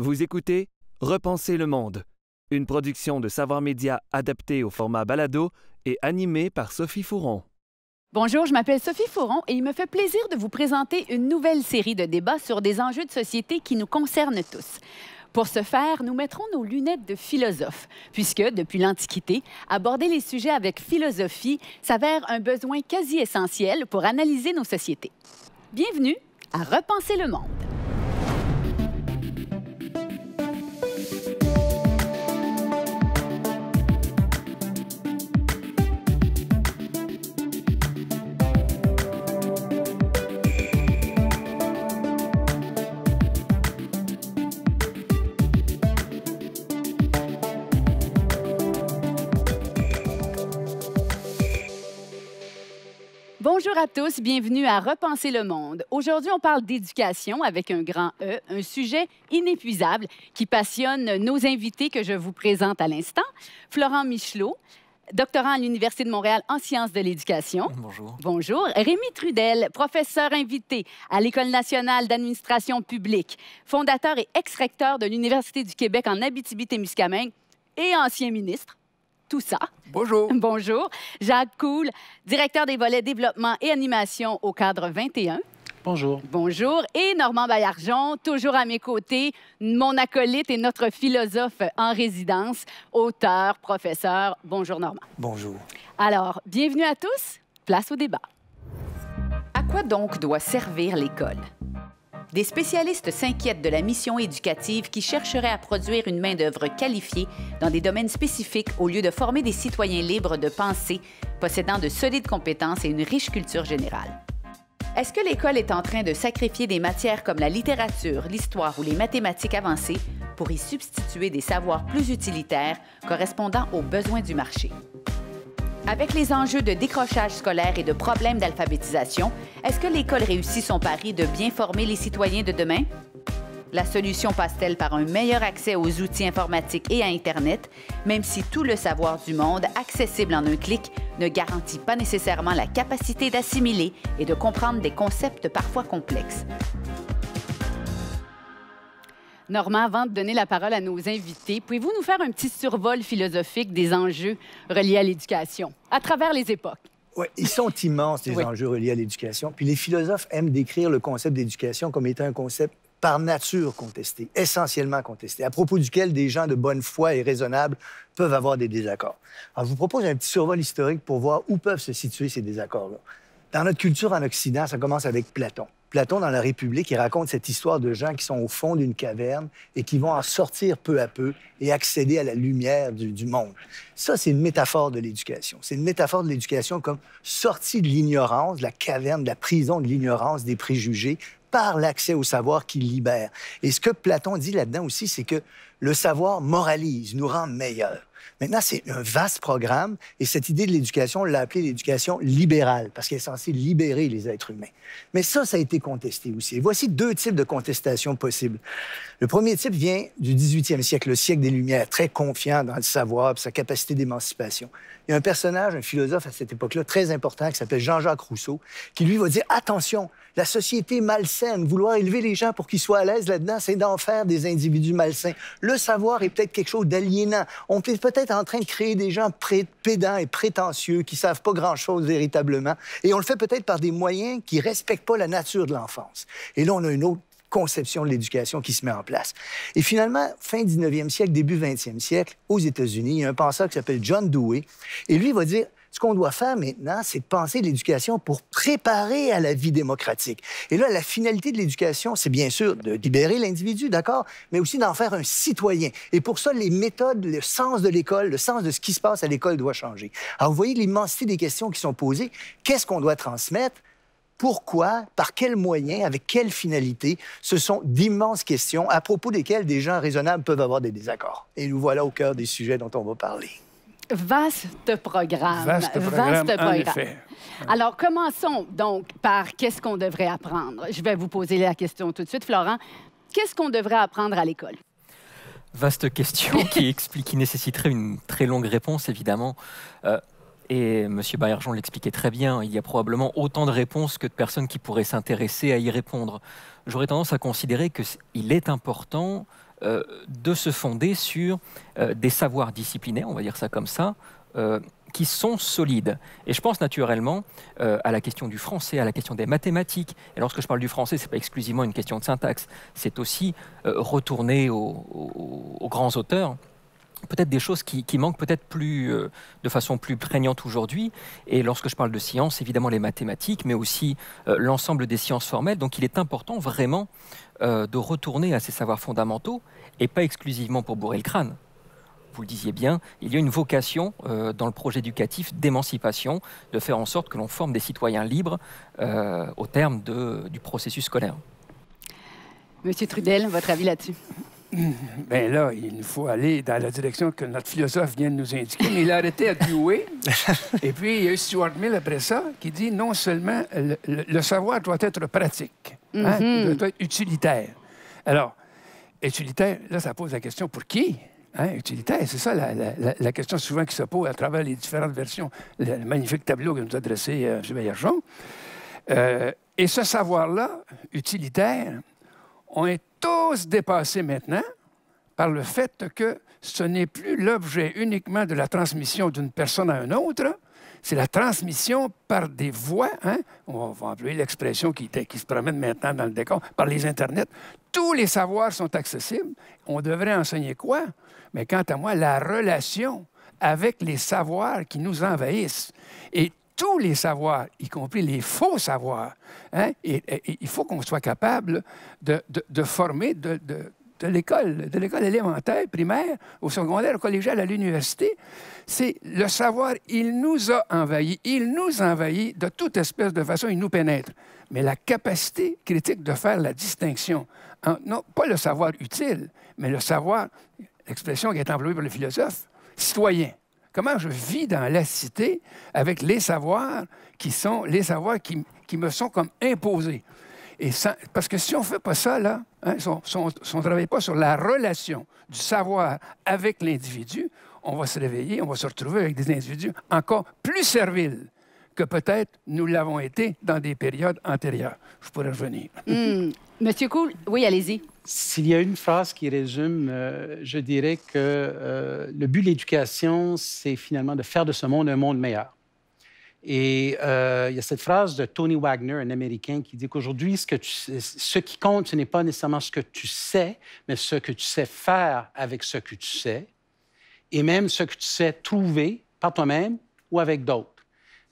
Vous écoutez Repenser le monde, une production de Savoir Média adaptée au format balado et animée par Sophie Fouron. Bonjour, je m'appelle Sophie Fouron et il me fait plaisir de vous présenter une nouvelle série de débats sur des enjeux de société qui nous concernent tous. Pour ce faire, nous mettrons nos lunettes de philosophe, puisque depuis l'Antiquité, aborder les sujets avec philosophie s'avère un besoin quasi essentiel pour analyser nos sociétés. Bienvenue à Repenser le monde. Bonjour à tous, bienvenue à Repenser le monde. Aujourd'hui, on parle d'éducation avec un grand E, un sujet inépuisable qui passionne nos invités que je vous présente à l'instant. Florent Michelot, doctorant à l'Université de Montréal en sciences de l'éducation. Bonjour. Bonjour. Rémi Trudel, professeur invité à l'École nationale d'administration publique, fondateur et ex-recteur de l'Université du Québec en Abitibi-Témiscamingue et ancien ministre tout ça. Bonjour. Bonjour. Jacques Coule, directeur des volets développement et animation au cadre 21. Bonjour. Bonjour. Et Normand Baillargeon, toujours à mes côtés, mon acolyte et notre philosophe en résidence, auteur, professeur. Bonjour Normand. Bonjour. Alors, bienvenue à tous. Place au débat. À quoi donc doit servir l'école? Des spécialistes s'inquiètent de la mission éducative qui chercherait à produire une main-d'œuvre qualifiée dans des domaines spécifiques au lieu de former des citoyens libres de penser, possédant de solides compétences et une riche culture générale. Est-ce que l'école est en train de sacrifier des matières comme la littérature, l'histoire ou les mathématiques avancées pour y substituer des savoirs plus utilitaires correspondant aux besoins du marché? Avec les enjeux de décrochage scolaire et de problèmes d'alphabétisation, est-ce que l'école réussit son pari de bien former les citoyens de demain? La solution passe-t-elle par un meilleur accès aux outils informatiques et à Internet, même si tout le savoir du monde, accessible en un clic, ne garantit pas nécessairement la capacité d'assimiler et de comprendre des concepts parfois complexes? Normand, avant de donner la parole à nos invités, pouvez-vous nous faire un petit survol philosophique des enjeux reliés à l'éducation à travers les époques? Oui, ils sont immenses, les enjeux reliés à l'éducation. Puis les philosophes aiment décrire le concept d'éducation comme étant un concept par nature contesté, essentiellement contesté, à propos duquel des gens de bonne foi et raisonnables peuvent avoir des désaccords. Alors, je vous propose un petit survol historique pour voir où peuvent se situer ces désaccords-là. Dans notre culture en Occident, ça commence avec Platon. Platon, dans la République, il raconte cette histoire de gens qui sont au fond d'une caverne et qui vont en sortir peu à peu et accéder à la lumière du, monde. Ça, c'est une métaphore de l'éducation. C'est une métaphore de l'éducation comme sortie de l'ignorance, de la caverne, de la prison de l'ignorance, des préjugés, par l'accès au savoir qui libère. Et ce que Platon dit là-dedans aussi, c'est que le savoir moralise, nous rend meilleurs. Maintenant, c'est un vaste programme et cette idée de l'éducation, on l'a appelée l'éducation libérale parce qu'elle est censée libérer les êtres humains. Mais ça, ça a été contesté aussi. Et voici deux types de contestations possibles. Le premier type vient du 18e siècle, le siècle des Lumières, très confiant dans le savoir et sa capacité d'émancipation. Il y a un personnage, un philosophe à cette époque-là très important qui s'appelle Jean-Jacques Rousseau, qui lui va dire attention, la société malsaine, vouloir élever les gens pour qu'ils soient à l'aise là-dedans, c'est d'en faire des individus malsains. Le savoir est peut-être quelque chose d'aliénant. On est peut-être en train de créer des gens pédants et prétentieux qui savent pas grand-chose véritablement. Et on le fait peut-être par des moyens qui respectent pas la nature de l'enfance. Et là, on a une autre conception de l'éducation qui se met en place. Et finalement, fin 19e siècle, début 20e siècle, aux États-Unis, il y a un penseur qui s'appelle John Dewey, et lui va dire, ce qu'on doit faire maintenant, c'est de penser l'éducation pour préparer à la vie démocratique. Et là, la finalité de l'éducation, c'est bien sûr de libérer l'individu, d'accord, mais aussi d'en faire un citoyen. Et pour ça, les méthodes, le sens de l'école, le sens de ce qui se passe à l'école doit changer. Alors, vous voyez l'immensité des questions qui sont posées. Qu'est-ce qu'on doit transmettre? pourquoi, par quels moyens, avec quelle finalité. Ce sont d'immenses questions à propos desquelles des gens raisonnables peuvent avoir des désaccords. Et nous voilà au cœur des sujets dont on va parler. Vaste programme. Vaste programme, Alors, commençons donc par qu'est-ce qu'on devrait apprendre. Je vais vous poser la question tout de suite, Florent. Qu'est-ce qu'on devrait apprendre à l'école? Vaste question qui, explique, nécessiterait une très longue réponse, évidemment. Euh, et M. Bayergeon l'expliquait très bien, il y a probablement autant de réponses que de personnes qui pourraient s'intéresser à y répondre. J'aurais tendance à considérer qu'il est important euh, de se fonder sur euh, des savoirs disciplinaires, on va dire ça comme ça, euh, qui sont solides. Et je pense naturellement à la question du français, à la question des mathématiques. Et lorsque je parle du français, ce n'est pas exclusivement une question de syntaxe, c'est aussi retourner aux, grands auteurs peut-être des choses qui, manquent peut-être plus euh, de façon plus prégnante aujourd'hui. Et lorsque je parle de sciences, évidemment les mathématiques, mais aussi euh, l'ensemble des sciences formelles. Donc il est important vraiment euh, de retourner à ces savoirs fondamentaux et pas exclusivement pour bourrer le crâne. Vous le disiez bien, il y a une vocation dans le projet éducatif d'émancipation, de faire en sorte que l'on forme des citoyens libres au terme du processus scolaire. Monsieur Trudel, votre avis là-dessus ben là, il nous faut aller dans la direction que notre philosophe vient de nous indiquer. Mais il a arrêté à Dewey. et puis, il y a eu Stuart Mill après ça qui dit non seulement le, savoir doit être pratique, hein, mhm. doit être utilitaire. Alors, utilitaire, là, ça pose la question pour qui? Hein, utilitaire, c'est ça la, question souvent qui se pose à travers les différentes versions. Le, magnifique tableau que nous a dressé euh, M. Euh, et ce savoir-là, utilitaire, on est tous dépassés maintenant par le fait que ce n'est plus l'objet uniquement de la transmission d'une personne à une autre, c'est la transmission par des voies, hein? on va employer l'expression qui, qui, se promène maintenant dans le décor, par les Internets. Tous les savoirs sont accessibles. On devrait enseigner quoi? Mais quant à moi, la relation avec les savoirs qui nous envahissent. Et tous les savoirs, y compris les faux savoirs. Hein, et, il faut qu'on soit capable de, former de, l'école, de l'école élémentaire, primaire, au secondaire, au collégial, à l'université, c'est le savoir, il nous a envahis, il nous envahit de toute espèce de façon, il nous pénètre. Mais la capacité critique de faire la distinction, non pas le savoir utile, mais le savoir, l'expression qui est employée par le philosophe, citoyen. Comment je vis dans la cité avec les savoirs qui sont les savoirs qui, me sont comme imposés. Et parce que si on ne fait pas ça, là, hein, si on ne travaille pas sur la relation du savoir avec l'individu, on va se réveiller, on va se retrouver avec des individus encore plus serviles que peut-être nous l'avons été dans des périodes antérieures. Je pourrais revenir. Hum, Monsieur Cool, oui, allez-y. S'il y a une phrase qui résume, euh, je dirais que euh, le but de l'éducation, c'est finalement de faire de ce monde un monde meilleur. Et euh, il y a cette phrase de Tony Wagner, un Américain, qui dit qu'aujourd'hui, ce, ce qui compte, ce n'est pas nécessairement ce que tu sais, mais ce que tu sais faire avec ce que tu sais, et même ce que tu sais trouver par toi-même ou avec d'autres.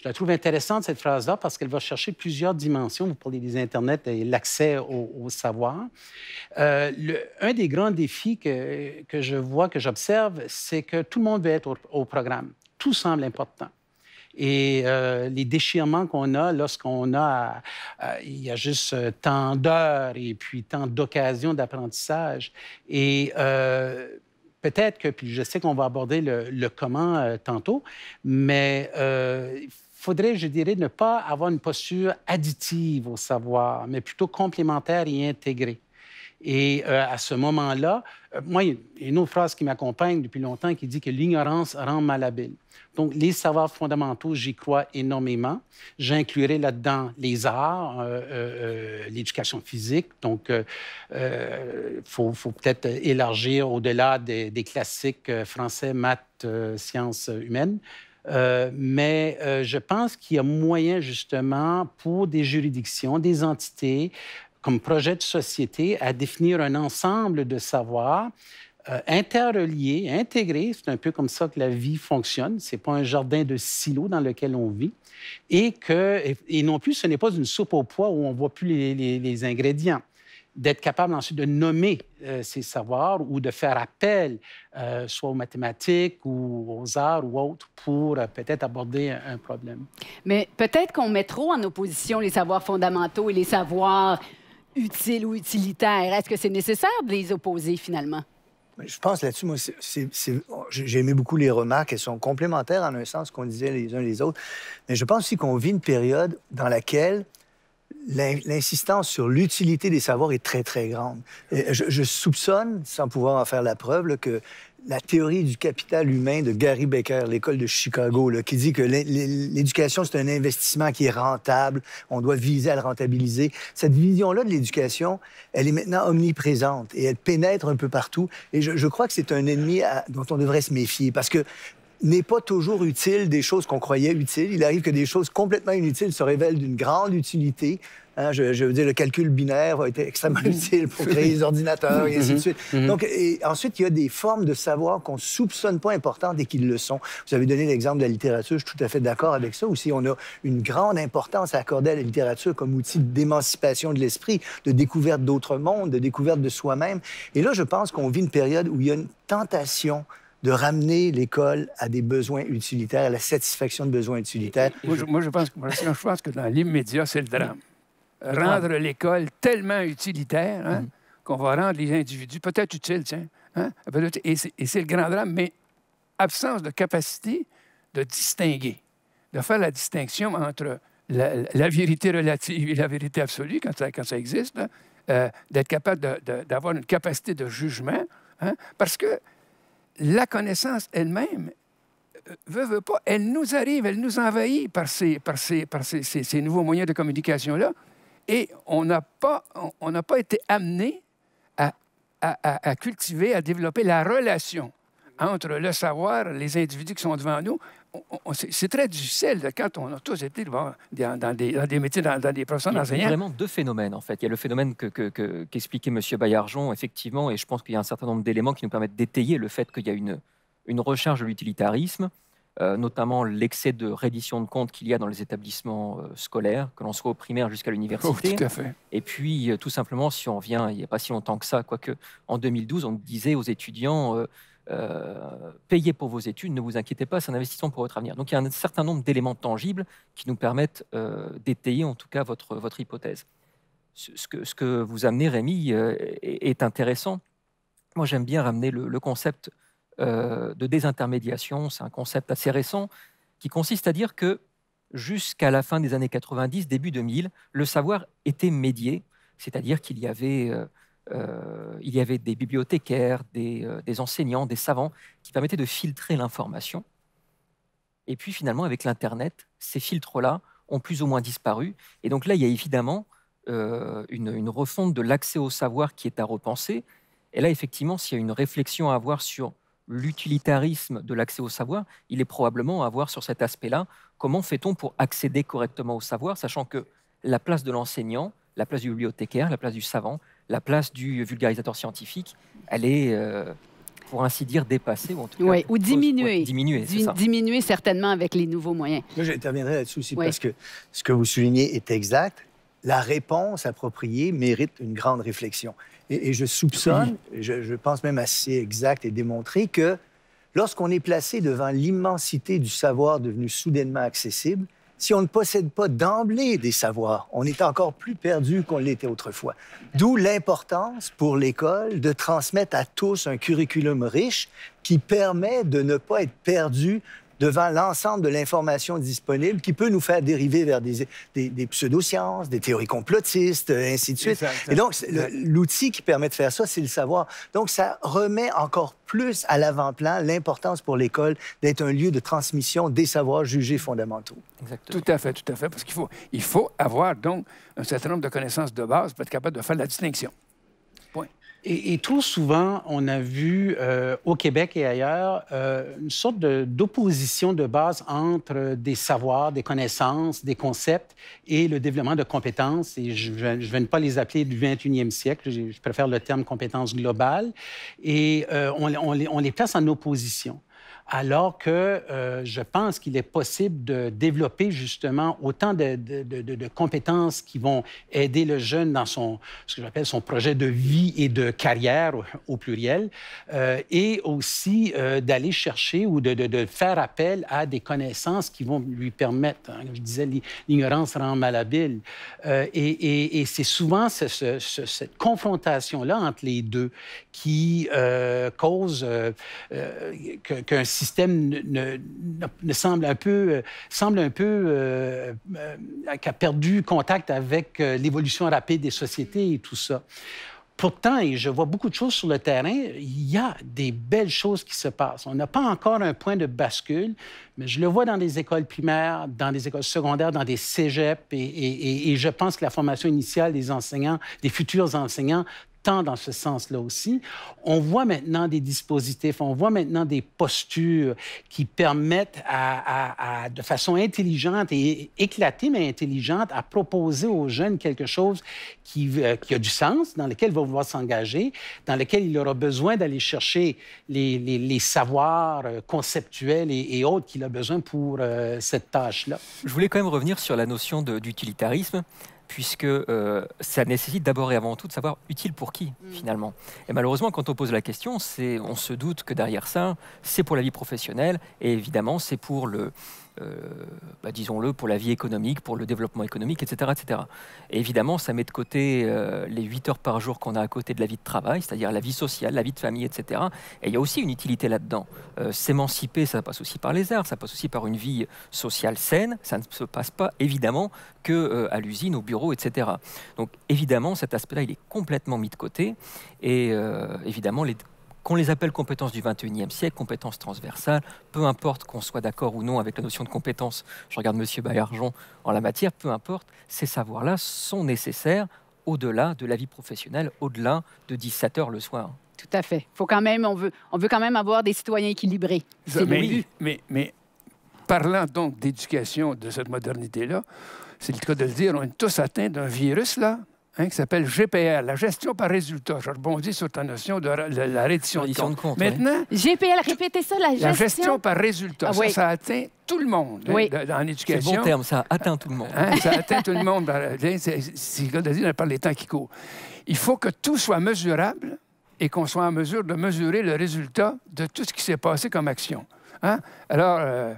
Je trouve intéressante, cette phrase-là, parce qu'elle va chercher plusieurs dimensions. Vous parlez des Internet et l'accès au, savoir. Euh, un des grands défis que, que je vois, que j'observe, c'est que tout le monde veut être au, programme. Tout semble important et euh, les déchirements qu'on a lorsqu'on a, euh, il y a juste tant d'heures et puis tant d'occasions d'apprentissage. Et peut-être que, puis je sais qu'on va aborder le, comment tantôt, mais il faudrait, je dirais, ne pas avoir une posture additive au savoir, mais plutôt complémentaire et intégrée. Et euh, à ce moment-là, euh, moi, il y a une autre phrase qui m'accompagne depuis longtemps qui dit que l'ignorance rend malhabile. Donc, les savoirs fondamentaux, j'y crois énormément. J'inclurais là-dedans les arts, euh, l'éducation physique. Donc, il faut, peut-être élargir au-delà des, classiques français, maths, sciences humaines. Euh, mais euh, je pense qu'il y a moyen justement pour des juridictions, des entités, comme projet de société, à définir un ensemble de savoirs euh, interreliés, intégrés. C'est un peu comme ça que la vie fonctionne. Ce n'est pas un jardin de silos dans lequel on vit. Et, non plus, ce n'est pas une soupe au poids où on ne voit plus les ingrédients d'être capable ensuite de nommer ces euh, savoirs ou de faire appel euh, soit aux mathématiques ou aux arts ou autres pour euh, peut-être aborder un, problème. Mais peut-être qu'on met trop en opposition les savoirs fondamentaux et les savoirs utiles ou utilitaires. Est-ce que c'est nécessaire de les opposer finalement? Je pense là-dessus, moi, j'ai aimé beaucoup les remarques. Elles sont complémentaires en un sens qu'on disait les uns les autres. Mais je pense aussi qu'on vit une période dans laquelle l'insistance sur l'utilité des savoirs est très, très grande. Je, soupçonne, sans pouvoir en faire la preuve, que la théorie du capital humain de Gary Becker, l'école de Chicago, qui dit que l'éducation, c'est un investissement qui est rentable, on doit viser à le rentabiliser. Cette vision-là de l'éducation, elle est maintenant omniprésente et elle pénètre un peu partout. Et je, crois que c'est un ennemi dont on devrait se méfier parce que n'est pas toujours utile des choses qu'on croyait utiles. Il arrive que des choses complètement inutiles se révèlent d'une grande utilité. Hein, je, veux dire, le calcul binaire a été extrêmement mm-hmm. utile pour créer les ordinateurs et ainsi de mm-hmm. suite. Mm-hmm. Donc, ensuite, il y a des formes de savoir qu'on ne soupçonne pas importantes et qu'ils le sont. Vous avez donné l'exemple de la littérature, je suis tout à fait d'accord avec ça. Aussi, on a une grande importance à accorder à la littérature comme outil d'émancipation de l'esprit, de découverte d'autres mondes, de découverte de soi-même. Et là, je pense qu'on vit une période où il y a une tentation de ramener l'école à des besoins utilitaires, à la satisfaction de besoins utilitaires. Moi, je, pense, je pense que dans l'immédiat, c'est le drame. Rendre l'école tellement utilitaire hein, mm-hmm. qu'on va rendre les individus peut-être utiles, tiens. Hein, et c'est le grand drame, mais absence de capacité de distinguer, de faire la distinction entre la, vérité relative et la vérité absolue quand ça, quand existe, hein, euh, d'être capable d'avoir une capacité de jugement, parce que la connaissance elle-même, euh, veut, veut pas, elle nous arrive, elle nous envahit par ces, nouveaux moyens de communication-là. Et on n'a pas, été amené à cultiver, à développer la relation entre le savoir, les individus qui sont devant nous, c'est très du difficile quand on a tous été dans, des, métiers, dans, des professions d'enseignants. Il y a vraiment deux phénomènes, en fait. Il y a le phénomène qu'expliquait que, M. Bayarjon, effectivement, et je pense qu'il y a un certain nombre d'éléments qui nous permettent d'étayer le fait qu'il y a une, une recherche de l'utilitarisme, euh, notamment l'excès de reddition de comptes qu'il y a dans les établissements euh, scolaires, que l'on soit au primaire jusqu'à l'université. Oh, tout à fait. Et puis, euh, tout simplement, si on vient, il n'y a pas si longtemps que ça, quoique en 2012, on disait aux étudiants euh, payez pour vos études, ne vous inquiétez pas, c'est un investissement pour votre avenir. Donc il y a un certain nombre d'éléments tangibles qui nous permettent euh, d'étayer en tout cas votre, votre hypothèse. Ce que, ce que vous amenez, Rémi, euh, est intéressant. Moi, j'aime bien ramener le concept de désintermédiation. C'est un concept assez récent qui consiste à dire que jusqu'à la fin des années 90, début 2000, le savoir était médié, c'est-à-dire qu'il y avait euh, il y avait des bibliothécaires, euh, des, enseignants, des savants qui permettaient de filtrer l'information. Et puis finalement, avec l'Internet, ces filtres-là ont plus ou moins disparu. Et donc là, il y a évidemment euh, une, une, refonte de l'accès au savoir qui est à repenser. Et là, effectivement, s'il y a une réflexion à avoir sur l'utilitarisme de l'accès au savoir, il est probablement à avoir sur cet aspect-là comment fait-on pour accéder correctement au savoir, sachant que la place de l'enseignant, la place du bibliothécaire, la place du savant, la place du vulgarisateur scientifique, elle est, euh, pour ainsi dire, dépassée ou en tout cas, oui, ou diminuée. diminuée, diminuée certainement avec les nouveaux moyens. Moi, j'interviendrai là-dessus aussi parce que ce que vous soulignez est exact. La réponse appropriée mérite une grande réflexion. Et, je soupçonne, je, pense même assez exact et démontré que lorsqu'on est placé devant l'immensité du savoir devenu soudainement accessible, si on ne possède pas d'emblée des savoirs, on est encore plus perdu qu'on l'était autrefois. D'où l'importance pour l'école de transmettre à tous un curriculum riche qui permet de ne pas être perdu devant l'ensemble de l'information disponible qui peut nous faire dériver vers des, des, des pseudosciences, des théories complotistes, euh, ainsi de suite. Et donc, l'outil qui permet de faire ça, c'est le savoir. Donc, ça remet encore plus à l'avant-plan l'importance pour l'école d'être un lieu de transmission des savoirs jugés fondamentaux. Exactement. Tout à fait, tout à fait, parce qu'il faut, il faut avoir donc un certain nombre de connaissances de base pour être capable de faire la distinction. Et, trop souvent, on a vu euh, au Québec et ailleurs euh, une sorte d'opposition de, base entre des savoirs, des connaissances, des concepts et le développement de compétences. Et je ne vais pas les appeler du 21e siècle, je, préfère le terme compétences globales. Et euh, on les place en opposition alors que euh, je pense qu'il est possible de développer justement autant de, compétences qui vont aider le jeune dans son, ce que j'appelle son projet de vie et de carrière au pluriel, euh, et aussi euh, d'aller chercher ou de, faire appel à des connaissances qui vont lui permettre, hein, je disais, l'ignorance rend malhabile. et, c'est souvent cette confrontation-là entre les deux qui cause qu'un système ne, semble un peu, euh, semble un peu euh, euh, qui a perdu contact avec l'évolution rapide des sociétés et tout ça. Pourtant, et je vois beaucoup de choses sur le terrain, il y a des belles choses qui se passent. On n'a pas encore un point de bascule, mais je le vois dans des écoles primaires, dans des écoles secondaires, dans des cégeps, et, et je pense que la formation initiale des enseignants, des futurs enseignants, dans ce sens-là aussi. On voit maintenant des dispositifs, on voit maintenant des postures qui permettent à, de façon intelligente et éclatée, mais intelligente, à proposer aux jeunes quelque chose qui, euh, a du sens, dans lequel il va vouloir s'engager, dans lequel il aura besoin d'aller chercher les, savoirs euh, conceptuels et, autres qu'il a besoin pour euh, cette tâche-là. Je voulais quand même revenir sur la notion d'utilitarisme puisque euh, ça nécessite d'abord et avant tout de savoir utile pour qui, mm. finalement. Et malheureusement, quand on pose la question, on se doute que derrière ça, c'est pour la vie professionnelle, et évidemment, c'est pour le, euh, bah, disons-le, pour la vie économique, pour le développement économique, etc. etc. Et évidemment, ça met de côté euh, les 8 heures par jour qu'on a à côté de la vie de travail, c'est-à-dire la vie sociale, la vie de famille, etc. Et il y a aussi une utilité là-dedans. Euh, s'émanciper, ça passe aussi par les arts, ça passe aussi par une vie sociale saine, ça ne se passe pas évidemment que à l'usine, au bureau, etc. Donc évidemment, cet aspect-là, il est complètement mis de côté. Et évidemment, les qu'on les appelle compétences du 21e siècle, compétences transversales, peu importe qu'on soit d'accord ou non avec la notion de compétence, je regarde M. Bayarjon en la matière, peu importe, ces savoirs-là sont nécessaires au-delà de la vie professionnelle, au-delà de 17 heures le soir. Tout à fait. Faut quand même, on, veut, on veut quand même avoir des citoyens équilibrés. mais, parlant donc d'éducation de cette modernité-là, c'est le cas de le dire, on est tous atteints d'un virus, là, Hein, qui s'appelle GPL, la gestion par résultat. Je rebondis sur ta notion de la, la, la reddition de compte. Maintenant, GPL, répétez ça, la gestion, la gestion par résultat. Ah ça, atteint tout le monde en hein, éducation. C'est bon terme, ça atteint tout le monde. Hein, ça atteint tout le monde. C'est dit parle des temps qui courent. Il faut que tout soit mesurable et qu'on soit en mesure de mesurer le résultat de tout ce qui s'est passé comme action. Alors, euh,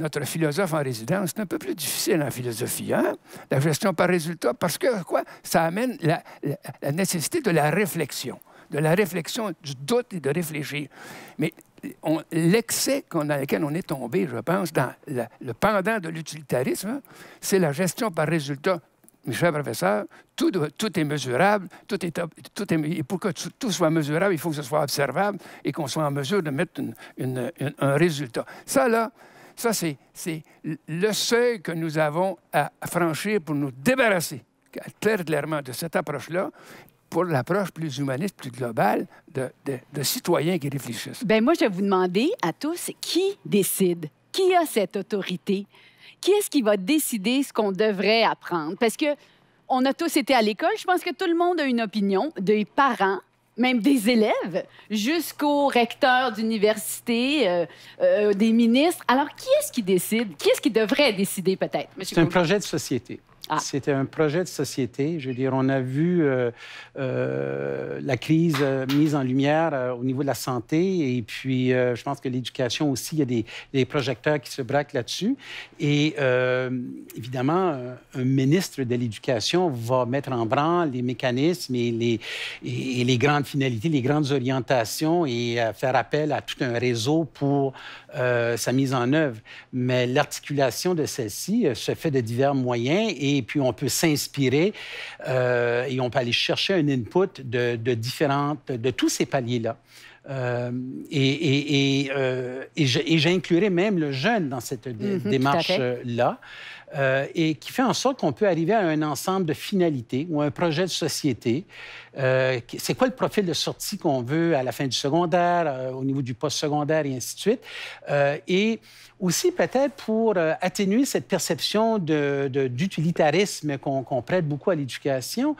notre philosophe en résidence, c'est un peu plus difficile en philosophie, hein? la gestion par résultat, parce que quoi? ça amène la, nécessité de la réflexion, de la réflexion, du doute et de réfléchir. Mais l'excès dans lequel on est tombé, je pense, dans le pendant de l'utilitarisme, c'est la gestion par résultat. Michel chers tout, tout est mesurable, tout est, tout est, et pour que tout soit mesurable, il faut que ce soit observable et qu'on soit en mesure de mettre un résultat. Ça, là, ça, c'est le seuil que nous avons à franchir pour nous débarrasser clairement de cette approche-là pour l'approche plus humaniste, plus globale de, citoyens qui réfléchissent. Bien, moi, je vais vous demander à tous qui décide, qui a cette autorité, qui est-ce qui va décider ce qu'on devrait apprendre? Parce que on a tous été à l'école, je pense que tout le monde a une opinion, des parents, même des élèves, jusqu'au recteur d'université, euh, euh, des ministres. Alors, qui est-ce qui décide? Qui est-ce qui devrait décider peut-être, C'est un projet de société. Ah. C'était un projet de société. Je veux dire, on a vu euh, euh, la crise euh, mise en lumière au niveau de la santé et puis je pense que l'éducation aussi, il y a des, projecteurs qui se braquent là-dessus. Et évidemment, un ministre de l'Éducation va mettre en branle les mécanismes et les, et les grandes finalités, les grandes orientations et faire appel à tout un réseau pour sa mise en œuvre. Mais l'articulation de celle-ci se fait de divers moyens et et puis on peut s'inspirer euh, et on peut aller chercher un input de, différentes, de tous ces paliers-là. Euh, et, euh, et, j'inclurais même le jeune dans cette mhm, démarche-là, et qui fait en sorte qu'on peut arriver à un ensemble de finalités ou un projet de société euh, c'est quoi le profil de sortie qu'on veut à la fin du secondaire, euh, au niveau du post-secondaire et ainsi de suite. Euh, et aussi peut-être pour atténuer cette perception d'utilitarisme qu'on prête beaucoup à l'éducation,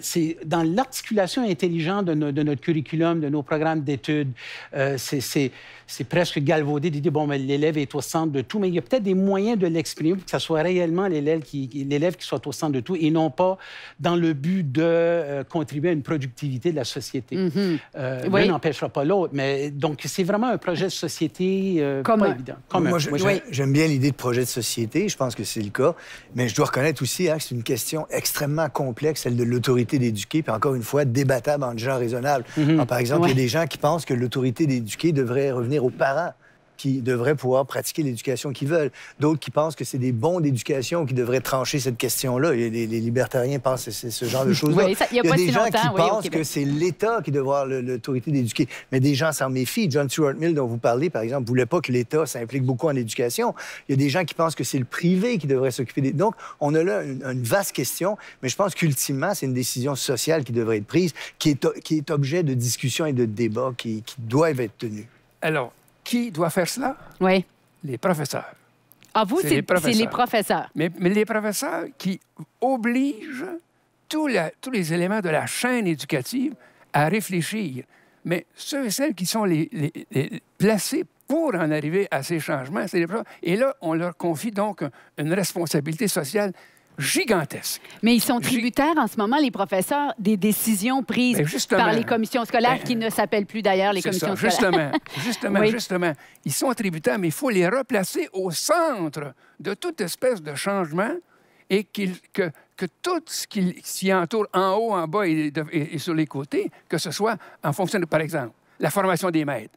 c'est dans l'articulation intelligente de, notre curriculum, de nos programmes d'études, c'est presque galvaudé dire bon, mais l'élève est au centre de tout, mais il y a peut-être des moyens de l'exprimer pour que ce soit réellement l'élève qui, qui soit au centre de tout et non pas dans le but de contribuer à une productivité de la société. Mm n'empêchera pas l'autre. Mais donc, c'est vraiment un projet de société euh, pas évident. Moi, j'aime bien l'idée de projet de société. Je pense que c'est le cas. Mais je dois reconnaître aussi hein, que c'est une question extrêmement complexe, celle de l'autorité d'éduquer, puis encore une fois, débattable entre gens raisonnables. Mhm. par exemple, il y a des gens qui pensent que l'autorité d'éduquer devrait revenir aux parents qui devraient pouvoir pratiquer l'éducation qu'ils veulent. D'autres qui pensent que c'est des bons d'éducation qui devraient trancher cette question-là. Les, libertariens pensent que c'est ce genre de choses-là. il y a, des gens qui pensent que c'est l'État qui devrait avoir l'autorité d'éduquer. Mais des gens s'en méfient. John Stuart Mill, dont vous parlez, par exemple, ne voulait pas que l'État s'implique beaucoup en éducation. Il y a des gens qui pensent que c'est le privé qui devrait s'occuper des... Donc, on a là une, vaste question, mais je pense qu'ultimement, c'est une décision sociale qui devrait être prise, qui est, qui est objet de discussion et de débat, qui, qui doivent être tenus. Alors, qui doit faire cela? Oui. Les professeurs. Ah, vous, c'est les, professeurs. Mais, les professeurs qui obligent tous les éléments de la chaîne éducative à réfléchir. Mais ceux et celles qui sont les, placés pour en arriver à ces changements, c'est les professeurs. Et là, on leur confie donc une responsabilité sociale gigantesque. Mais ils sont tributaires en ce moment, les professeurs, des décisions prises par les commissions scolaires ben, qui ne s'appellent plus d'ailleurs les commissions scolaires. Justement, justement, justement. Ils sont tributaires, mais il faut les replacer au centre de toute espèce de changement et que, tout ce qui s'y entoure en haut, en bas et, et, sur les côtés, que ce soit en fonction de, par exemple, la formation des maîtres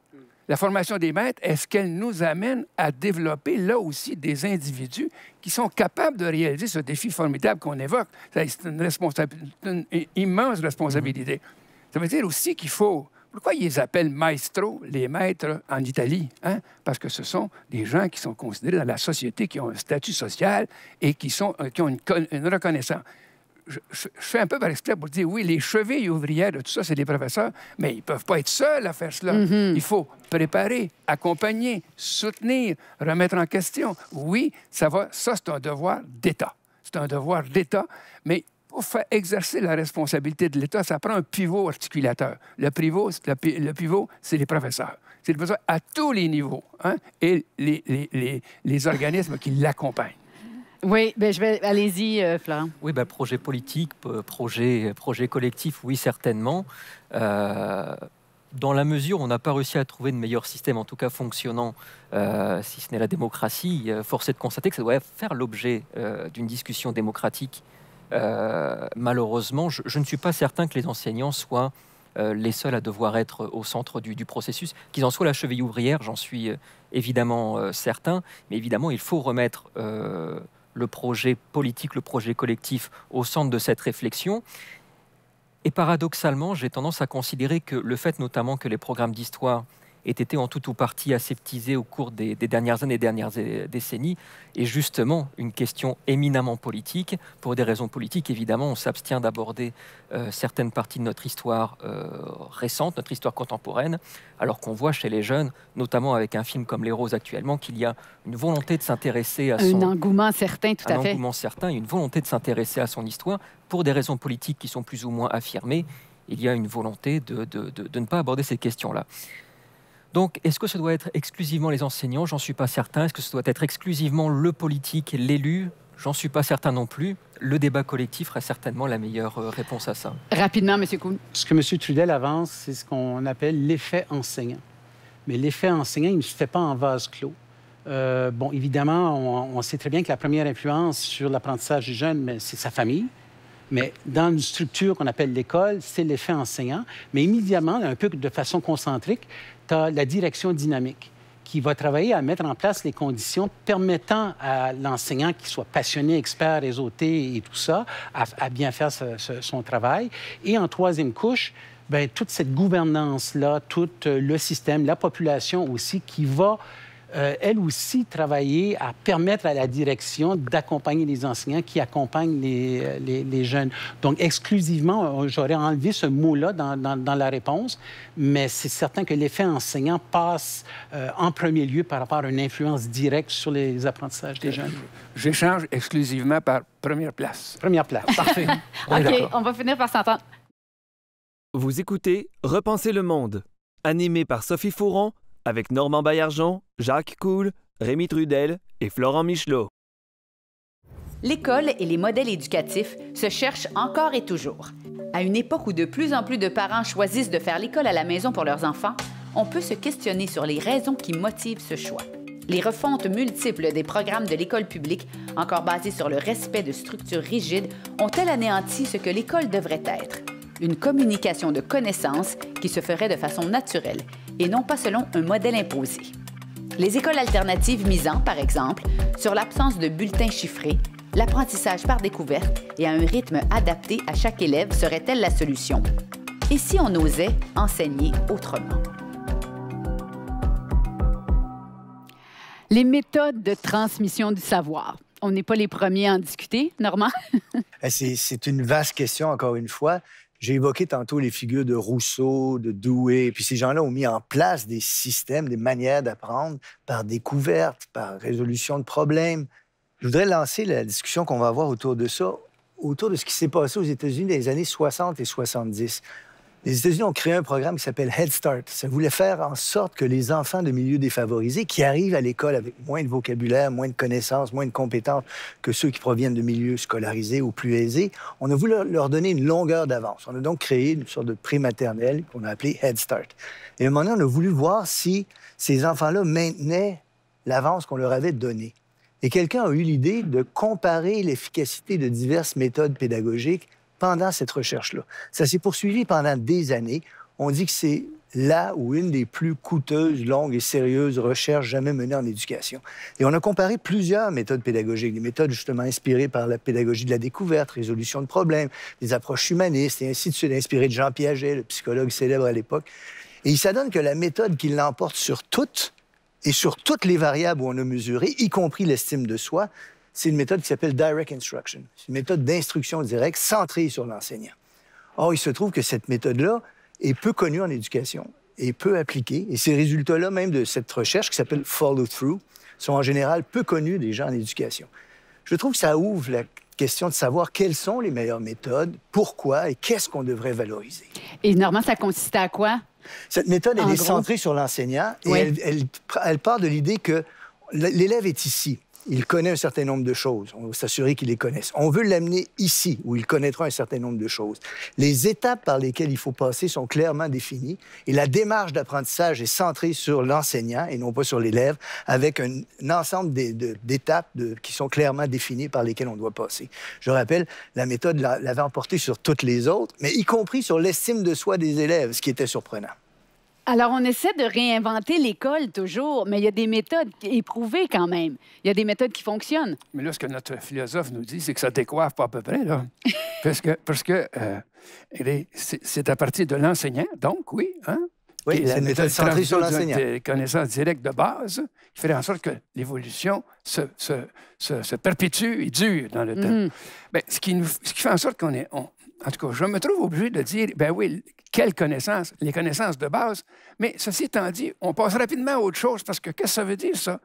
la formation des maîtres, est-ce qu'elle nous amène à développer là aussi des individus qui sont capables de réaliser ce défi formidable qu'on évoque? C'est une, immense responsabilité. Mm-hmm. Ça veut dire aussi qu'il faut... Pourquoi ils appellent maestro, les maîtres en Italie? Hein? Parce que ce sont des gens qui sont considérés dans la société, qui ont un statut social et qui, sont, euh, qui ont une reconnaissance je, fais un peu par exprès pour dire, oui, les chevilles ouvrières de tout ça, c'est des professeurs, mais ils ne peuvent pas être seuls à faire cela. Mm-hmm. Il faut préparer, accompagner, soutenir, remettre en question. Oui, ça va, ça, c'est un devoir d'État. C'est un devoir d'État, mais pour faire exercer la responsabilité de l'État, ça prend un pivot articulateur. Le pivot, le, pivot, c'est les professeurs. C'est le professeurs à tous les niveaux hein, et les, les, les organismes qui l'accompagnent. Oui, ben allez-y, euh, Florent. Oui, ben, projet politique, projet, projet collectif, oui, certainement. Euh, dans la mesure où on n'a pas réussi à trouver de meilleur système, en tout cas fonctionnant, euh, si ce n'est la démocratie, euh, force est de constater que ça doit faire l'objet d'une discussion démocratique. malheureusement, je, ne suis pas certain que les enseignants soient les seuls à devoir être au centre du, du processus, qu'ils en soient la cheville ouvrière, j'en suis évidemment certain, mais évidemment, il faut remettre le projet politique, le projet collectif au centre de cette réflexion. Et paradoxalement, j'ai tendance à considérer que le fait notamment que les programmes d'histoire aient été en tout ou partie aseptisée au cours des, dernières années, des dernières euh, décennies, est justement une question éminemment politique. Pour des raisons politiques, évidemment, on s'abstient d'aborder euh, certaines parties de notre histoire euh, récente, notre histoire contemporaine, alors qu'on voit chez les jeunes, notamment avec un film comme Les Roses actuellement, qu'il y a une volonté de s'intéresser à son... Un engouement certain, tout à fait. Un engouement certain, une volonté de s'intéresser à son histoire pour des raisons politiques qui sont plus ou moins affirmées il y a une volonté de, de ne pas aborder ces questions-là. Donc, est-ce que ce doit être exclusivement les enseignants J'en suis pas certain. Est-ce que ce doit être exclusivement le politique, l'élu J'en suis pas certain non plus. Le débat collectif sera certainement la meilleure euh, réponse à ça. Rapidement, M. Kuhn. Ce que M. Trudel avance, c'est ce qu'on appelle l'effet enseignant. Mais l'effet enseignant, il ne se fait pas en vase clos. Euh, bon, évidemment, on, on, sait très bien que la première influence sur l'apprentissage du jeune, c'est sa famille. Mais dans une structure qu'on appelle l'école, c'est l'effet enseignant. Mais immédiatement, un peu de façon concentrique, tu as la direction dynamique qui va travailler à mettre en place les conditions permettant à l'enseignant qui soit passionné, expert, réseauté et tout ça, à, bien faire son travail. Et en troisième couche, bien, toute cette gouvernance-là, tout euh, le système, la population aussi, qui va euh, elle aussi travaillait à permettre à la direction d'accompagner les enseignants qui accompagnent les, euh, jeunes. Donc, exclusivement, euh, j'aurais enlevé ce mot-là dans, la réponse, mais c'est certain que l'effet enseignant passe en premier lieu par rapport à une influence directe sur les apprentissages des jeunes. J'échange exclusivement par première place. Première place. Parfait. OK, on va finir par s'entendre. Vous écoutez Repenser le monde, animé par Sophie Fouron avec Normand Baillargeon, Jacques Coul, Rémi Trudel et Florent Michelot. L'école et les modèles éducatifs se cherchent encore et toujours. À une époque où de plus en plus de parents choisissent de faire l'école à la maison pour leurs enfants, on peut se questionner sur les raisons qui motivent ce choix. Les refontes multiples des programmes de l'école publique, encore basées sur le respect de structures rigides, ont-elles anéanti ce que l'école devrait être? Une communication de connaissances qui se ferait de façon naturelle et non pas selon un modèle imposé. Les écoles alternatives misant, par exemple, sur l'absence de bulletins chiffrés, l'apprentissage par découverte et à un rythme adapté à chaque élève serait-elle la solution? Et si on osait enseigner autrement? Les méthodes de transmission du savoir. On n'est pas les premiers à en discuter, Normand? Eh, c'est une vaste question, encore une fois. J'ai évoqué tantôt les figures de Rousseau, de Douai, puis ces gens-là ont mis en place des systèmes, des manières d'apprendre par découverte, par résolution de problèmes. Je voudrais lancer la discussion qu'on va avoir autour de ça, autour de ce qui s'est passé aux États-Unis dans les années 60 et 70. Les États-Unis ont créé un programme qui s'appelle Head Start. Ça voulait faire en sorte que les enfants de milieux défavorisés qui arrivent à l'école avec moins de vocabulaire, moins de connaissances, moins de compétences que ceux qui proviennent de milieux scolarisés ou plus aisés, on a voulu leur donner une longueur d'avance. On a donc créé une sorte de prématernelle qu'on a appelée Head Start. Et à un moment donné, on a voulu voir si ces enfants-là maintenaient l'avance qu'on leur avait donnée. Et quelqu'un a eu l'idée de comparer l'efficacité de diverses méthodes pédagogiques pendant cette recherche-là. Ça s'est poursuivi pendant des années. On dit que c'est là où une des plus coûteuses, longues et sérieuses recherches jamais menées en éducation. Et on a comparé plusieurs méthodes pédagogiques, des méthodes justement inspirées par la pédagogie de la découverte, résolution de problèmes, des approches humanistes et ainsi de suite, inspirées de Jean Piaget, le psychologue célèbre à l'époque. Et il s'adonne que la méthode qui l'emporte sur toutes et sur toutes les variables où on a mesuré, y compris l'estime de soi, c'est une méthode qui s'appelle Direct Instruction. C'est une méthode d'instruction directe centrée sur l'enseignant. Or, il se trouve que cette méthode-là est peu connue en éducation et peu appliquée. Et ces résultats-là, même de cette recherche qui s'appelle Follow Through, sont en général peu connus des gens en éducation. Je trouve que ça ouvre la question de savoir quelles sont les meilleures méthodes, pourquoi et qu'est-ce qu'on devrait valoriser. Et normalement, ça consiste à quoi? Cette méthode, elle est centrée sur l'enseignant et elle part de l'idée que l'élève est ici il connaît un certain nombre de choses. On va s'assurer qu'il les connaisse. On veut l'amener ici, où il connaîtra un certain nombre de choses. Les étapes par lesquelles il faut passer sont clairement définies et la démarche d'apprentissage est centrée sur l'enseignant et non pas sur l'élève, avec un, un ensemble d'étapes qui sont clairement définies par lesquelles on doit passer. Je rappelle, la méthode l'avait emporté sur toutes les autres, mais y compris sur l'estime de soi des élèves, ce qui était surprenant. Alors, on essaie de réinventer l'école toujours, mais il y a des méthodes éprouvées quand même. Il y a des méthodes qui fonctionnent. Mais là, ce que notre philosophe nous dit, c'est que ça décoiffe pas à peu près, là. parce que, parce que euh, eh c'est à partir de l'enseignant, donc, oui, hein? Oui, c'est une méthode centrée sur l'enseignant. connaissances directes de base qui fait en sorte que l'évolution se, se, se, perpétue et dure dans le temps. Mhm. Mais ce, qui ce qui fait en sorte qu'on est... en tout cas, je me trouve obligé de dire, ben oui, quelles connaissances? Les connaissances de base. Mais ceci étant dit, on passe rapidement à autre chose parce que qu'est-ce que ça veut dire, ça?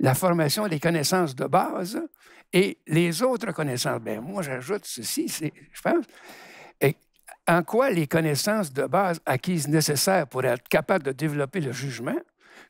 La formation des connaissances de base et les autres connaissances. Bien, moi, j'ajoute ceci, je pense. Et en quoi les connaissances de base acquises nécessaires pour être capable de développer le jugement,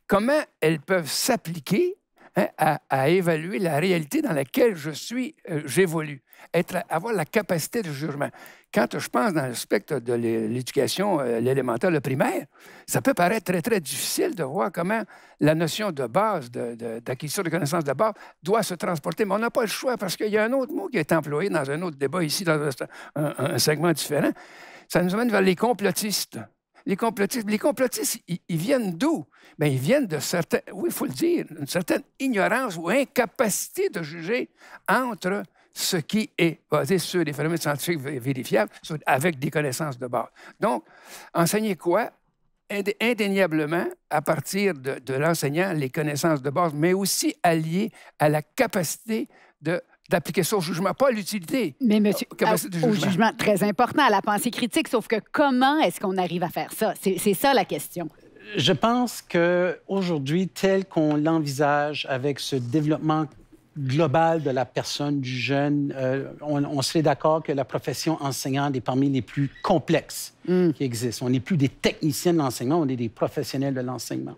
comment elles peuvent s'appliquer Hein, à, évaluer la réalité dans laquelle je suis, euh, j'évolue, être, avoir la capacité de jugement. Quand je pense dans le spectre de l'éducation, euh, l'élémentaire, le primaire, ça peut paraître très, très difficile de voir comment la notion de base, d'acquisition de, connaissances de base, doit se transporter. Mais on n'a pas le choix parce qu'il y a un autre mot qui est employé dans un autre débat ici, dans un segment différent. Ça nous amène vers les complotistes les complotistes. Les complotistes, ils, viennent d'où? Bien, ils viennent de certaines, oui, il faut le dire, une certaine ignorance ou incapacité de juger entre ce qui est basé sur des phénomènes scientifiques vérifiables, avec des connaissances de base. Donc, enseigner quoi? indéniablement, à partir de, de l'enseignant, les connaissances de base, mais aussi alliées à la capacité de d'appliquer ça au jugement, pas à l'utilité. Mais monsieur, jugement. au jugement, très important, à la pensée critique, sauf que comment est-ce qu'on arrive à faire ça? C'est ça la question. Je pense que aujourd'hui, tel qu'on l'envisage avec ce développement globale de la personne, du jeune. Euh, on, serait d'accord que la profession enseignante est parmi les plus complexes mm. qui existent. On n'est plus des techniciens de l'enseignement, on est des professionnels de l'enseignement.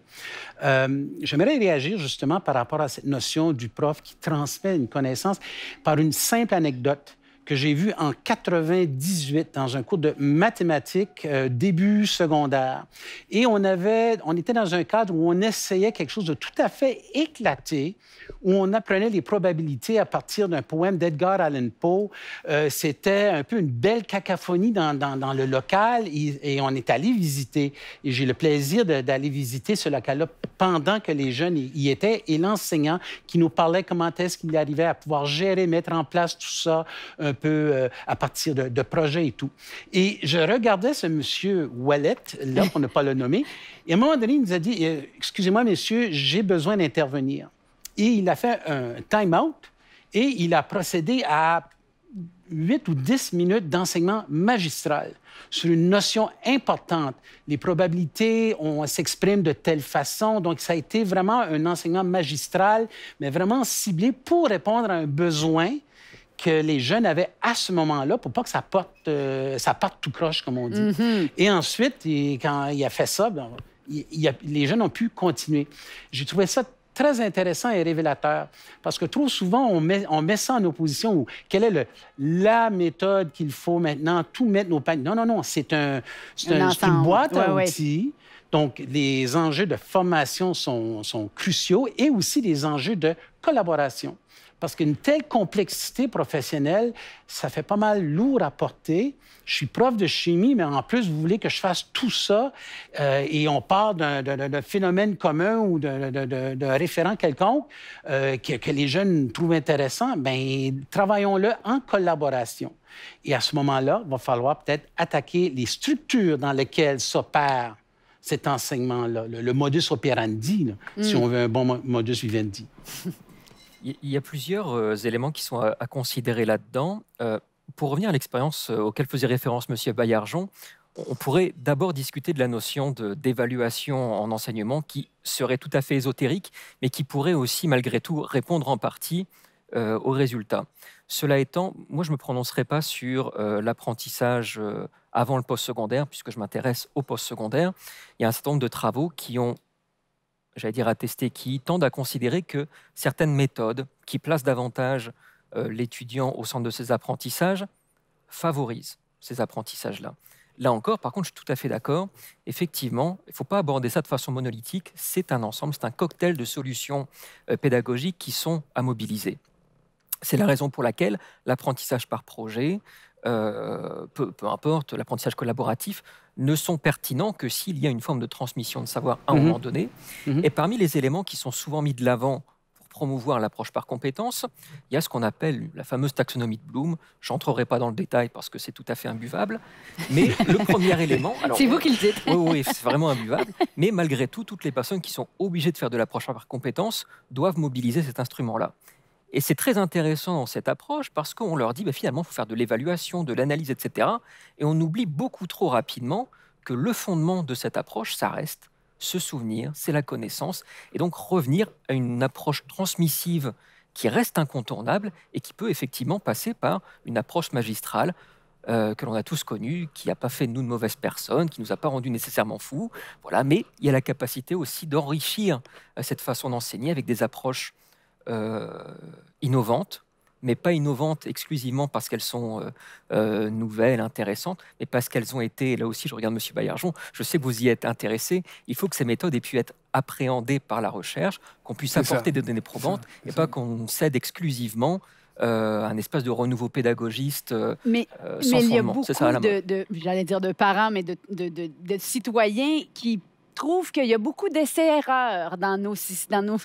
Euh, j'aimerais réagir justement par rapport à cette notion du prof qui transmet une connaissance par une simple anecdote que j'ai vu en 98 dans un cours de mathématiques euh, début secondaire. Et on avait, on était dans un cadre où on essayait quelque chose de tout à fait éclaté, où on apprenait les probabilités à partir d'un poème d'Edgar Allan Poe. Euh, c'était un peu une belle cacophonie dans, dans, le local et, on est allé visiter. Et j'ai le plaisir d'aller visiter ce local-là pendant que les jeunes y étaient et l'enseignant qui nous parlait comment est-ce qu'il arrivait à pouvoir gérer, mettre en place tout ça, euh, peu euh, à partir de, projets et tout. Et je regardais ce monsieur Wallet, là, pour ne pas le nommer, et à un moment donné, il nous a dit euh, Excusez-moi, messieurs, j'ai besoin d'intervenir. Et il a fait un time-out et il a procédé à 8 ou 10 minutes d'enseignement magistral sur une notion importante. Les probabilités, on s'exprime de telle façon. Donc, ça a été vraiment un enseignement magistral, mais vraiment ciblé pour répondre à un besoin que les jeunes avaient à ce moment-là pour pas que ça euh, parte, ça tout croche, comme on dit. Mhm. Et ensuite, quand il a fait ça, ben, les jeunes ont pu continuer. J'ai trouvé ça très intéressant et révélateur. Parce que trop souvent, on met, ça en opposition ou quelle est la méthode qu'il faut maintenant, tout mettre nos paniers. Non, non, non, c'est une boîte à outils. Donc, les enjeux de formation sont, sont cruciaux et aussi les enjeux de collaboration. Parce qu'une telle complexité professionnelle, ça fait pas mal lourd à porter. Je suis prof de chimie, mais en plus, vous voulez que je fasse tout ça euh, et on part d'un phénomène commun ou d'un référent quelconque euh, que, les jeunes trouvent intéressant, bien, travaillons-le en collaboration. Et à ce moment-là, il va falloir peut-être attaquer les structures dans lesquelles s'opère cet enseignement-là, le, modus operandi, si hmm. on veut un bon modus vivendi. Il y a plusieurs euh, éléments qui sont à, considérer là-dedans. Euh, pour revenir à l'expérience euh, auquel faisait référence M. Bayarjon, on pourrait d'abord discuter de la notion d'évaluation en enseignement qui serait tout à fait ésotérique, mais qui pourrait aussi malgré tout répondre en partie aux résultats. Cela étant, moi je ne me prononcerai pas sur l'apprentissage avant le post secondaire puisque je m'intéresse au postsecondaire. Il y a un certain nombre de travaux qui ont j'allais dire à tester, qui tendent à considérer que certaines méthodes qui placent davantage euh, l'étudiant au centre de ses apprentissages favorisent ces apprentissages-là. Là encore, par contre, je suis tout à fait d'accord. Effectivement, il ne faut pas aborder ça de façon monolithique. C'est un ensemble, c'est un cocktail de solutions euh, pédagogiques qui sont à mobiliser. C'est la raison pour laquelle l'apprentissage par projet, euh, peu importe, l'apprentissage collaboratif, ne sont pertinents que s'il y a une forme de transmission de savoir à un mhm. moment donné. Mhm. Et parmi les éléments qui sont souvent mis de l'avant pour promouvoir l'approche par compétence, il y a ce qu'on appelle la fameuse taxonomie de Bloom. J'entrerai pas dans le détail parce que c'est tout à fait imbuvable. Mais le premier élément... C'est vous qui le dites. oui, c'est vraiment imbuvable. Mais malgré tout, toutes les personnes qui sont obligées de faire de l'approche par compétence doivent mobiliser cet instrument-là. Et c'est très intéressant dans cette approche parce qu'on leur dit bah, finalement, il faut faire de l'évaluation, de l'analyse, etc. Et on oublie beaucoup trop rapidement que le fondement de cette approche, ça reste ce souvenir, c'est la connaissance. Et donc revenir à une approche transmissive qui reste incontournable et qui peut effectivement passer par une approche magistrale euh, que l'on a tous connue, qui n'a pas fait de nous de mauvaises personnes, qui nous a pas rendus nécessairement fous. Voilà, mais il y a la capacité aussi d'enrichir euh, cette façon d'enseigner avec des approches euh, innovantes, mais pas innovantes exclusivement parce qu'elles sont euh, euh, nouvelles, intéressantes, mais parce qu'elles ont été, là aussi je regarde M. Baillargeon, je sais que vous y êtes intéressé, il faut que ces méthodes aient pu être appréhendées par la recherche, qu'on puisse apporter des données probantes, et pas qu'on cède exclusivement un espace de renouveau pédagogiste mais, sans il y a beaucoup de, j'allais dire de parents, mais de, de, citoyens qui trouve qu'il y a beaucoup d'essais-erreurs dans nos, dans nos